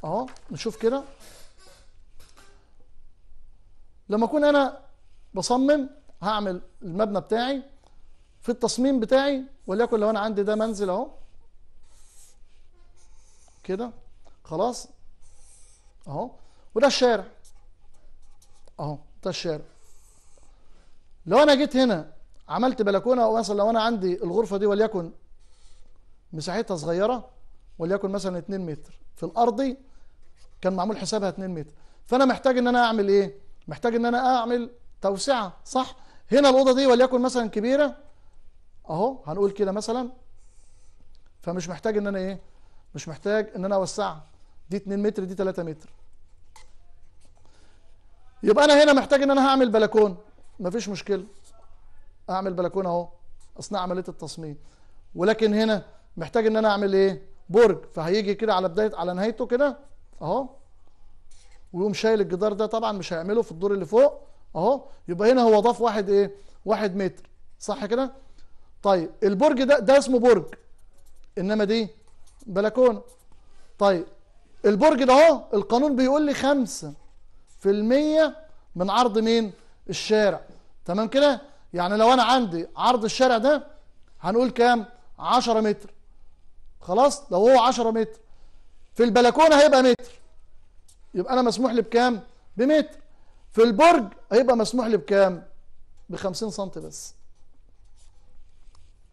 اهو نشوف كده لما اكون انا بصمم هعمل المبنى بتاعي في التصميم بتاعي وليكن لو انا عندي ده منزل اهو كده خلاص اهو وده الشارع اهو ده الشارع لو انا جيت هنا عملت بلكونه مثلا لو انا عندي الغرفه دي وليكن مساحتها صغيره وليكن مثلا 2 متر في الارضي كان معمول حسابها 2 متر فانا محتاج ان انا اعمل ايه محتاج ان انا اعمل توسعه صح هنا الاوضه دي وليكن مثلا كبيره اهو هنقول كده مثلا فمش محتاج ان انا ايه مش محتاج ان انا اوسعها دي 2 متر دي 3 متر يبقى انا هنا محتاج ان انا هعمل بلكونه مفيش مشكله اعمل بلكونه اهو اثناء عمليه التصميم ولكن هنا محتاج ان انا اعمل ايه برج فهيجي كده على بدايه على نهايته كده اهو ويقوم شايل الجدار ده طبعا مش هيعمله في الدور اللي فوق اهو يبقى هنا هو ضاف واحد ايه واحد متر صح كده طيب البرج ده ده اسمه برج انما دي بلكونه طيب البرج ده اهو القانون بيقول لي 5% من عرض مين الشارع تمام كده يعني لو انا عندي عرض الشارع ده هنقول كام 10 متر خلاص لو هو 10 متر في البلكونه هيبقى متر يبقى انا مسموح لي بكام بمتر في البرج هيبقى مسموح لي بكام ب 50 سم بس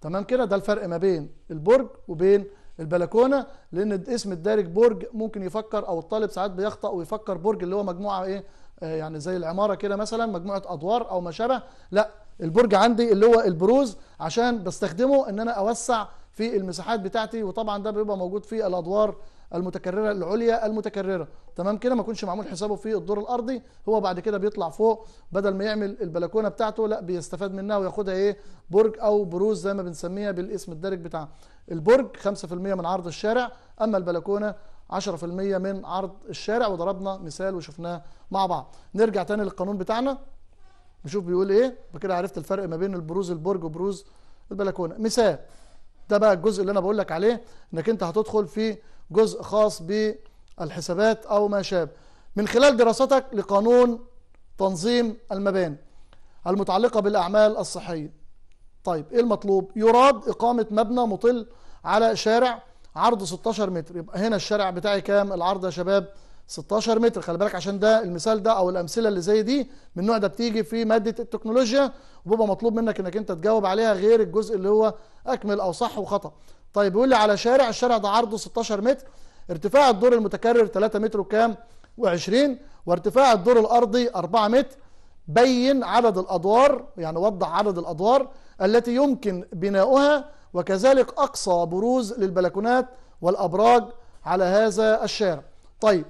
تمام كده ده الفرق ما بين البرج وبين البلكونه لان اسم الدارج برج ممكن يفكر او الطالب ساعات بيخطا ويفكر برج اللي هو مجموعه ايه آه، يعني زي العماره كده مثلا مجموعه ادوار او ما شابه لا البرج عندي اللي هو البروز عشان بستخدمه ان انا اوسع في المساحات بتاعتي وطبعا ده بيبقى موجود في الادوار المتكرره العليا المتكرره تمام كده ما كنش معمول حسابه في الدور الارضي هو بعد كده بيطلع فوق بدل ما يعمل البلكونه بتاعته لا بيستفاد منها وياخدها ايه برج او بروز زي ما بنسميها بالاسم الدارج بتاعها البرج 5% من عرض الشارع اما البلكونه 10% من عرض الشارع وضربنا مثال وشفناه مع بعض نرجع تاني للقانون بتاعنا نشوف بيقول ايه بكده عرفت الفرق ما بين البروز البرج وبروز البلكونه مثال ده بقى الجزء اللي انا بقول لك عليه انك انت هتدخل في جزء خاص بالحسابات او ما شابه من خلال دراستك لقانون تنظيم المباني المتعلقه بالاعمال الصحيه طيب ايه المطلوب يراد اقامه مبنى مطل على شارع عرضه 16 متر يبقى هنا الشارع بتاعي كام العرض يا شباب 16 متر خلي بالك عشان ده المثال ده او الامثله اللي زي دي من النوع ده بتيجي في ماده التكنولوجيا وبيبقى مطلوب منك انك انت تجاوب عليها غير الجزء اللي هو اكمل او صح وخطا طيب بيقول لي على شارع الشارع ده عرضه 16 متر ارتفاع الدور المتكرر 3 متر وكام و20 وارتفاع الدور الارضي 4 متر بين عدد الادوار يعني وضح عدد الادوار التي يمكن بناؤها وكذلك أقصى بروز للبلكونات والأبراج على هذا الشارع طيب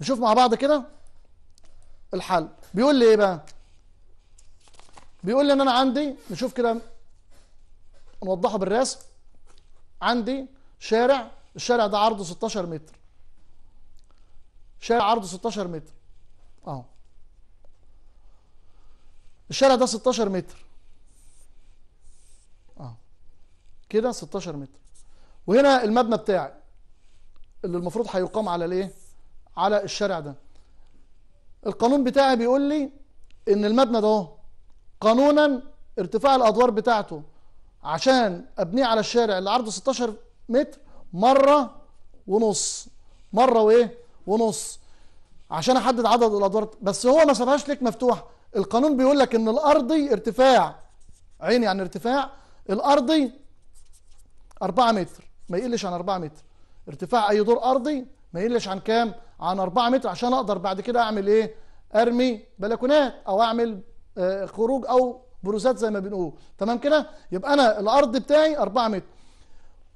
نشوف مع بعض كده الحل بيقول لي ايه بقى بيقول لي ان انا عندي نشوف كده نوضحه بالرسم عندي شارع الشارع ده عرضه 16 متر شارع عرضه 16 متر اهو الشارع ده 16 متر كده 16 متر وهنا المبنى بتاعي اللي المفروض هيقام على الايه على الشارع ده القانون بتاعي بيقول لي ان المبنى ده قانونا ارتفاع الادوار بتاعته عشان ابنيه على الشارع اللي عرضه 16 متر مره ونص مره وايه ونص عشان احدد عدد الادوار بس هو ما سابهاش ليك مفتوحه القانون بيقول لك ان الارضي ارتفاع عيني يعني ارتفاع الارضي 4 متر ما يقلش عن 4 متر ارتفاع اي دور ارضي ما يقلش عن كام عن 4 متر عشان اقدر بعد كده اعمل ايه ارمي بلكونات او اعمل آه، خروج او بروزات زي ما بنقول تمام كده يبقى انا الارض بتاعي 4 متر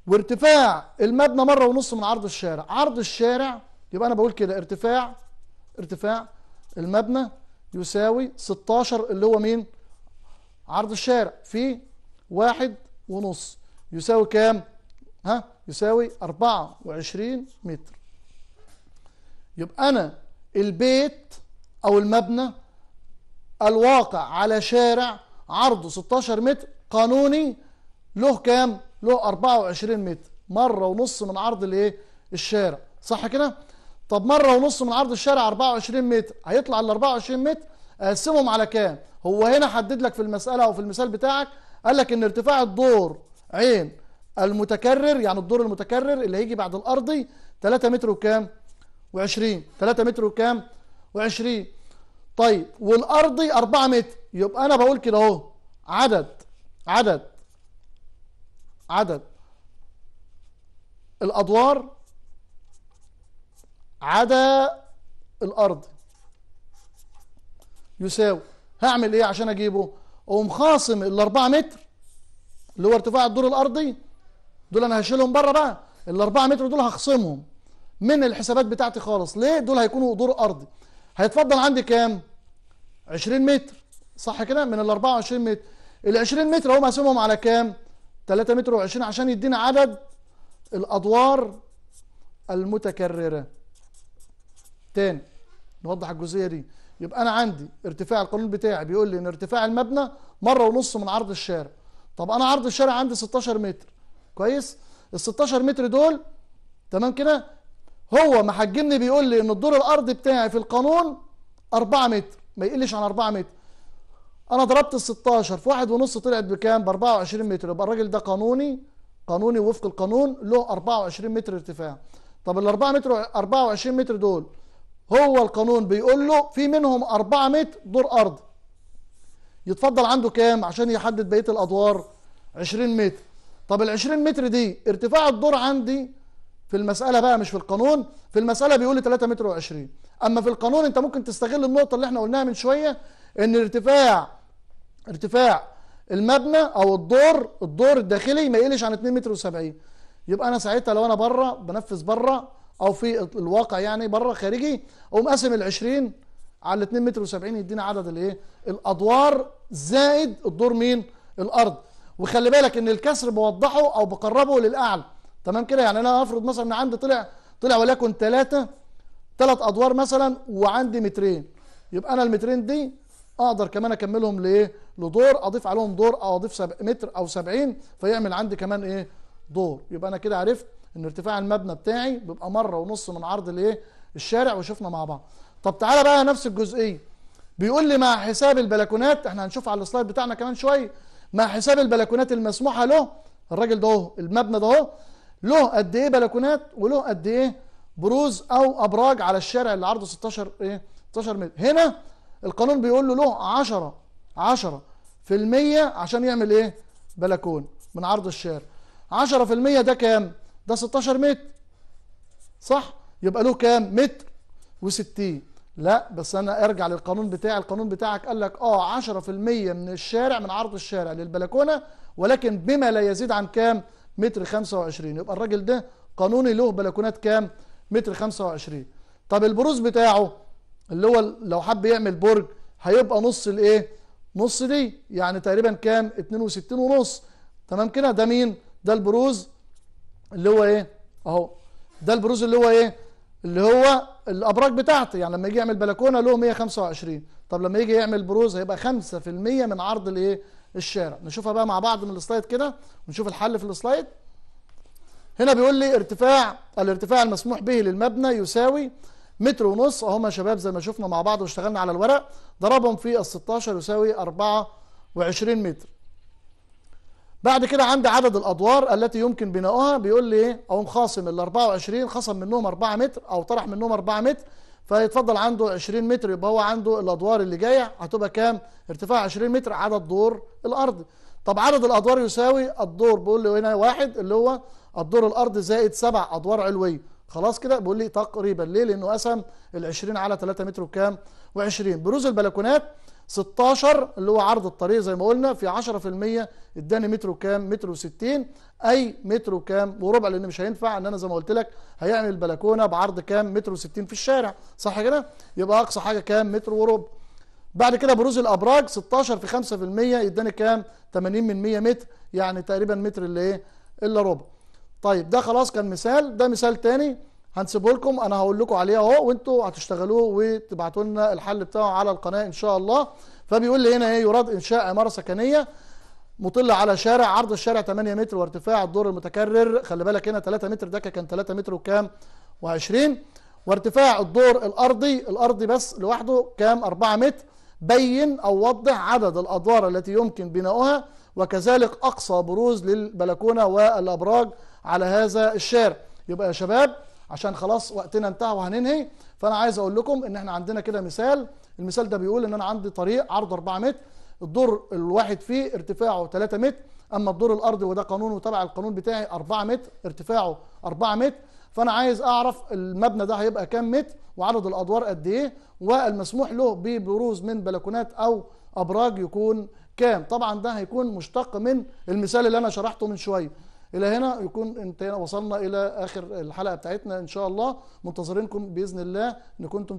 وارتفاع المبنى مره ونص من عرض الشارع عرض الشارع يبقى انا بقول كده ارتفاع ارتفاع المبنى يساوي 16 اللي هو مين عرض الشارع في واحد ونص يساوي كام ها يساوي 24 متر يبقى أنا البيت أو المبنى الواقع على شارع عرضه 16 متر قانوني له كام له 24 متر مرة ونص من عرض الايه الشارع صح كده طب مرة ونص من عرض الشارع 24 متر هيطلع ال 24 متر اقسمهم على كام هو هنا حدد لك في المسألة او في المثال بتاعك قال لك ان ارتفاع الدور عين المتكرر يعني الدور المتكرر اللي هيجي بعد الأرضي 3 متر وكام و20 3 متر وكام و20 طيب والأرضي 4 متر يبقى أنا بقول كده أهو عدد عدد عدد الأدوار عدا الأرض يساوي هعمل إيه عشان أجيبه؟ أقوم خاصم ال 4 متر اللي هو ارتفاع الدور الارضي دول انا هشيلهم بره بقى ال 4 متر دول هخصمهم من الحسابات بتاعتي خالص ليه دول هيكونوا دور ارضي هيتفضل عندي كام 20 متر صح كده من ال 24 متر ال 20 متر اهو مقسمهم على كام 3 متر و20 عشان يدينا عدد الادوار المتكرره تاني نوضح الجزئيه دي يبقى انا عندي ارتفاع القانون بتاعي بيقول لي ان ارتفاع المبنى مره ونص من عرض الشارع طب انا عرض الشارع عندي 16 متر كويس ال 16 متر دول تمام كده هو محجمني بيقول لي ان الدور الارضي بتاعي في القانون 4 متر ما يقلش عن 4 متر انا ضربت ال 16 في واحد ونص طلعت بكام ب 24 متر يبقى الراجل ده قانوني قانوني وفق القانون له 24 متر ارتفاع طب ال 4 متر 24 متر دول هو القانون بيقول له في منهم 4 متر دور ارضي يتفضل عنده كام عشان يحدد بقيه الادوار 20 متر طب ال 20 متر دي ارتفاع الدور عندي في المساله بقى مش في القانون في المساله بيقول لي 3 متر و20 اما في القانون انت ممكن تستغل النقطه اللي احنا قلناها من شويه ان ارتفاع ارتفاع المبنى او الدور الدور الداخلي ما يقلش عن 2 متر و70 يبقى انا ساعتها لو انا بره بنفذ بره او في الواقع يعني بره خارجي اقوم قاسم ال 20 على 2 متر و70 يدينا عدد الايه الادوار زائد الدور مين الارض وخلي بالك ان الكسر بوضحه او بقربه للاعلى تمام كده يعني انا افرض مثلا ان عندي طلع طلع وليكن ثلاثة ثلاث ادوار مثلا وعندي مترين يبقى انا المترين دي اقدر كمان اكملهم لايه لدور اضيف عليهم دور او اضيف سب... متر او 70 فيعمل عندي كمان ايه دور يبقى انا كده عرفت ان ارتفاع المبنى بتاعي بيبقى مره ونص من عرض الايه الشارع وشفنا مع بعض طب تعالى بقى نفس الجزئيه بيقول لي مع حساب البلكونات احنا هنشوف على السلايد بتاعنا كمان شويه مع حساب البلكونات المسموحه له الراجل ده اهو المبنى ده اهو له قد ايه بلكونات وله قد ايه بروز او ابراج على الشارع اللي عرضه 16 ايه 16 متر هنا القانون بيقول له له 10 10 في المية عشان يعمل ايه بلكون من عرض الشارع 10 في المية ده كام ده 16 متر صح يبقى له كام متر و60 لا بس انا ارجع للقانون بتاعي القانون بتاعك قال لك اه 10% من الشارع من عرض الشارع للبلكونه ولكن بما لا يزيد عن كام متر 25 يبقى الراجل ده قانوني له بلكونات كام متر 25 طب البروز بتاعه اللي هو لو حب يعمل برج هيبقى نص الايه نص دي يعني تقريبا كام 62 ونص تمام كده ده مين ده البروز اللي هو ايه اهو ده البروز اللي هو ايه اللي هو الابراج بتاعتي يعني لما يجي يعمل بلكونه له 125 طب لما يجي يعمل بروز هيبقى 5% من عرض الايه الشارع نشوفها بقى مع بعض من السلايد كده ونشوف الحل في السلايد هنا بيقول لي ارتفاع الارتفاع المسموح به للمبنى يساوي متر ونص اهما شباب زي ما شفنا مع بعض واشتغلنا على الورق ضربهم في ال 16 يساوي 24 متر بعد كده عندي عدد الادوار التي يمكن بناؤها بيقول لي ايه اقوم خاصم ال 24 خصم منهم 4 متر او طرح منهم 4 متر فيتفضل عنده 20 متر يبقى هو عنده الادوار اللي جايه هتبقى كام ارتفاع 20 متر عدد دور الارض طب عدد الادوار يساوي الدور بيقول له هنا واحد اللي هو الدور الارض زائد سبع ادوار علويه خلاص كده بيقول لي تقريبا ليه لانه قسم ال 20 على 3 متر وكام و20 بروز البلكونات 16 اللي هو عرض الطريق زي ما قلنا في 10% اداني مترو كام مترو 60 اي مترو كام وربع لان مش هينفع ان انا زي ما قلت لك هيعمل بلكونه بعرض كام مترو 60 في الشارع صح كده يبقى اقصى حاجه كام متر وربع بعد كده بروز الابراج 16 في 5% اداني كام 80 من 100 متر يعني تقريبا متر اللي ايه الا ربع طيب ده خلاص كان مثال ده مثال ثاني هنسيبه لكم انا هقول لكم عليه اهو وانتوا هتشتغلوه وتبعتوا لنا الحل بتاعه على القناه ان شاء الله فبيقول لي هنا ايه يراد انشاء عماره سكنيه مطلة على شارع عرض الشارع 8 متر وارتفاع الدور المتكرر خلي بالك هنا 3 متر ده كان 3 متر وكام و20 وارتفاع الدور الارضي الارضي بس لوحده كام 4 متر بين او وضح عدد الادوار التي يمكن بناؤها وكذلك اقصى بروز للبلكونه والابراج على هذا الشارع يبقى يا شباب عشان خلاص وقتنا انتهى وهننهي فانا عايز اقول لكم ان احنا عندنا كده مثال المثال ده بيقول ان انا عندي طريق عرضه 4 متر الدور الواحد فيه ارتفاعه 3 متر اما الدور الارضي وده قانون وتبع القانون بتاعي 4 متر ارتفاعه 4 متر فانا عايز اعرف المبنى ده هيبقى كام متر وعدد الادوار قد ايه والمسموح له ببروز من بلكونات او ابراج يكون كام طبعا ده هيكون مشتق من المثال اللي انا شرحته من شويه الى هنا يكون انتهينا وصلنا الى اخر الحلقه بتاعتنا ان شاء الله منتظرينكم باذن الله ان كنتم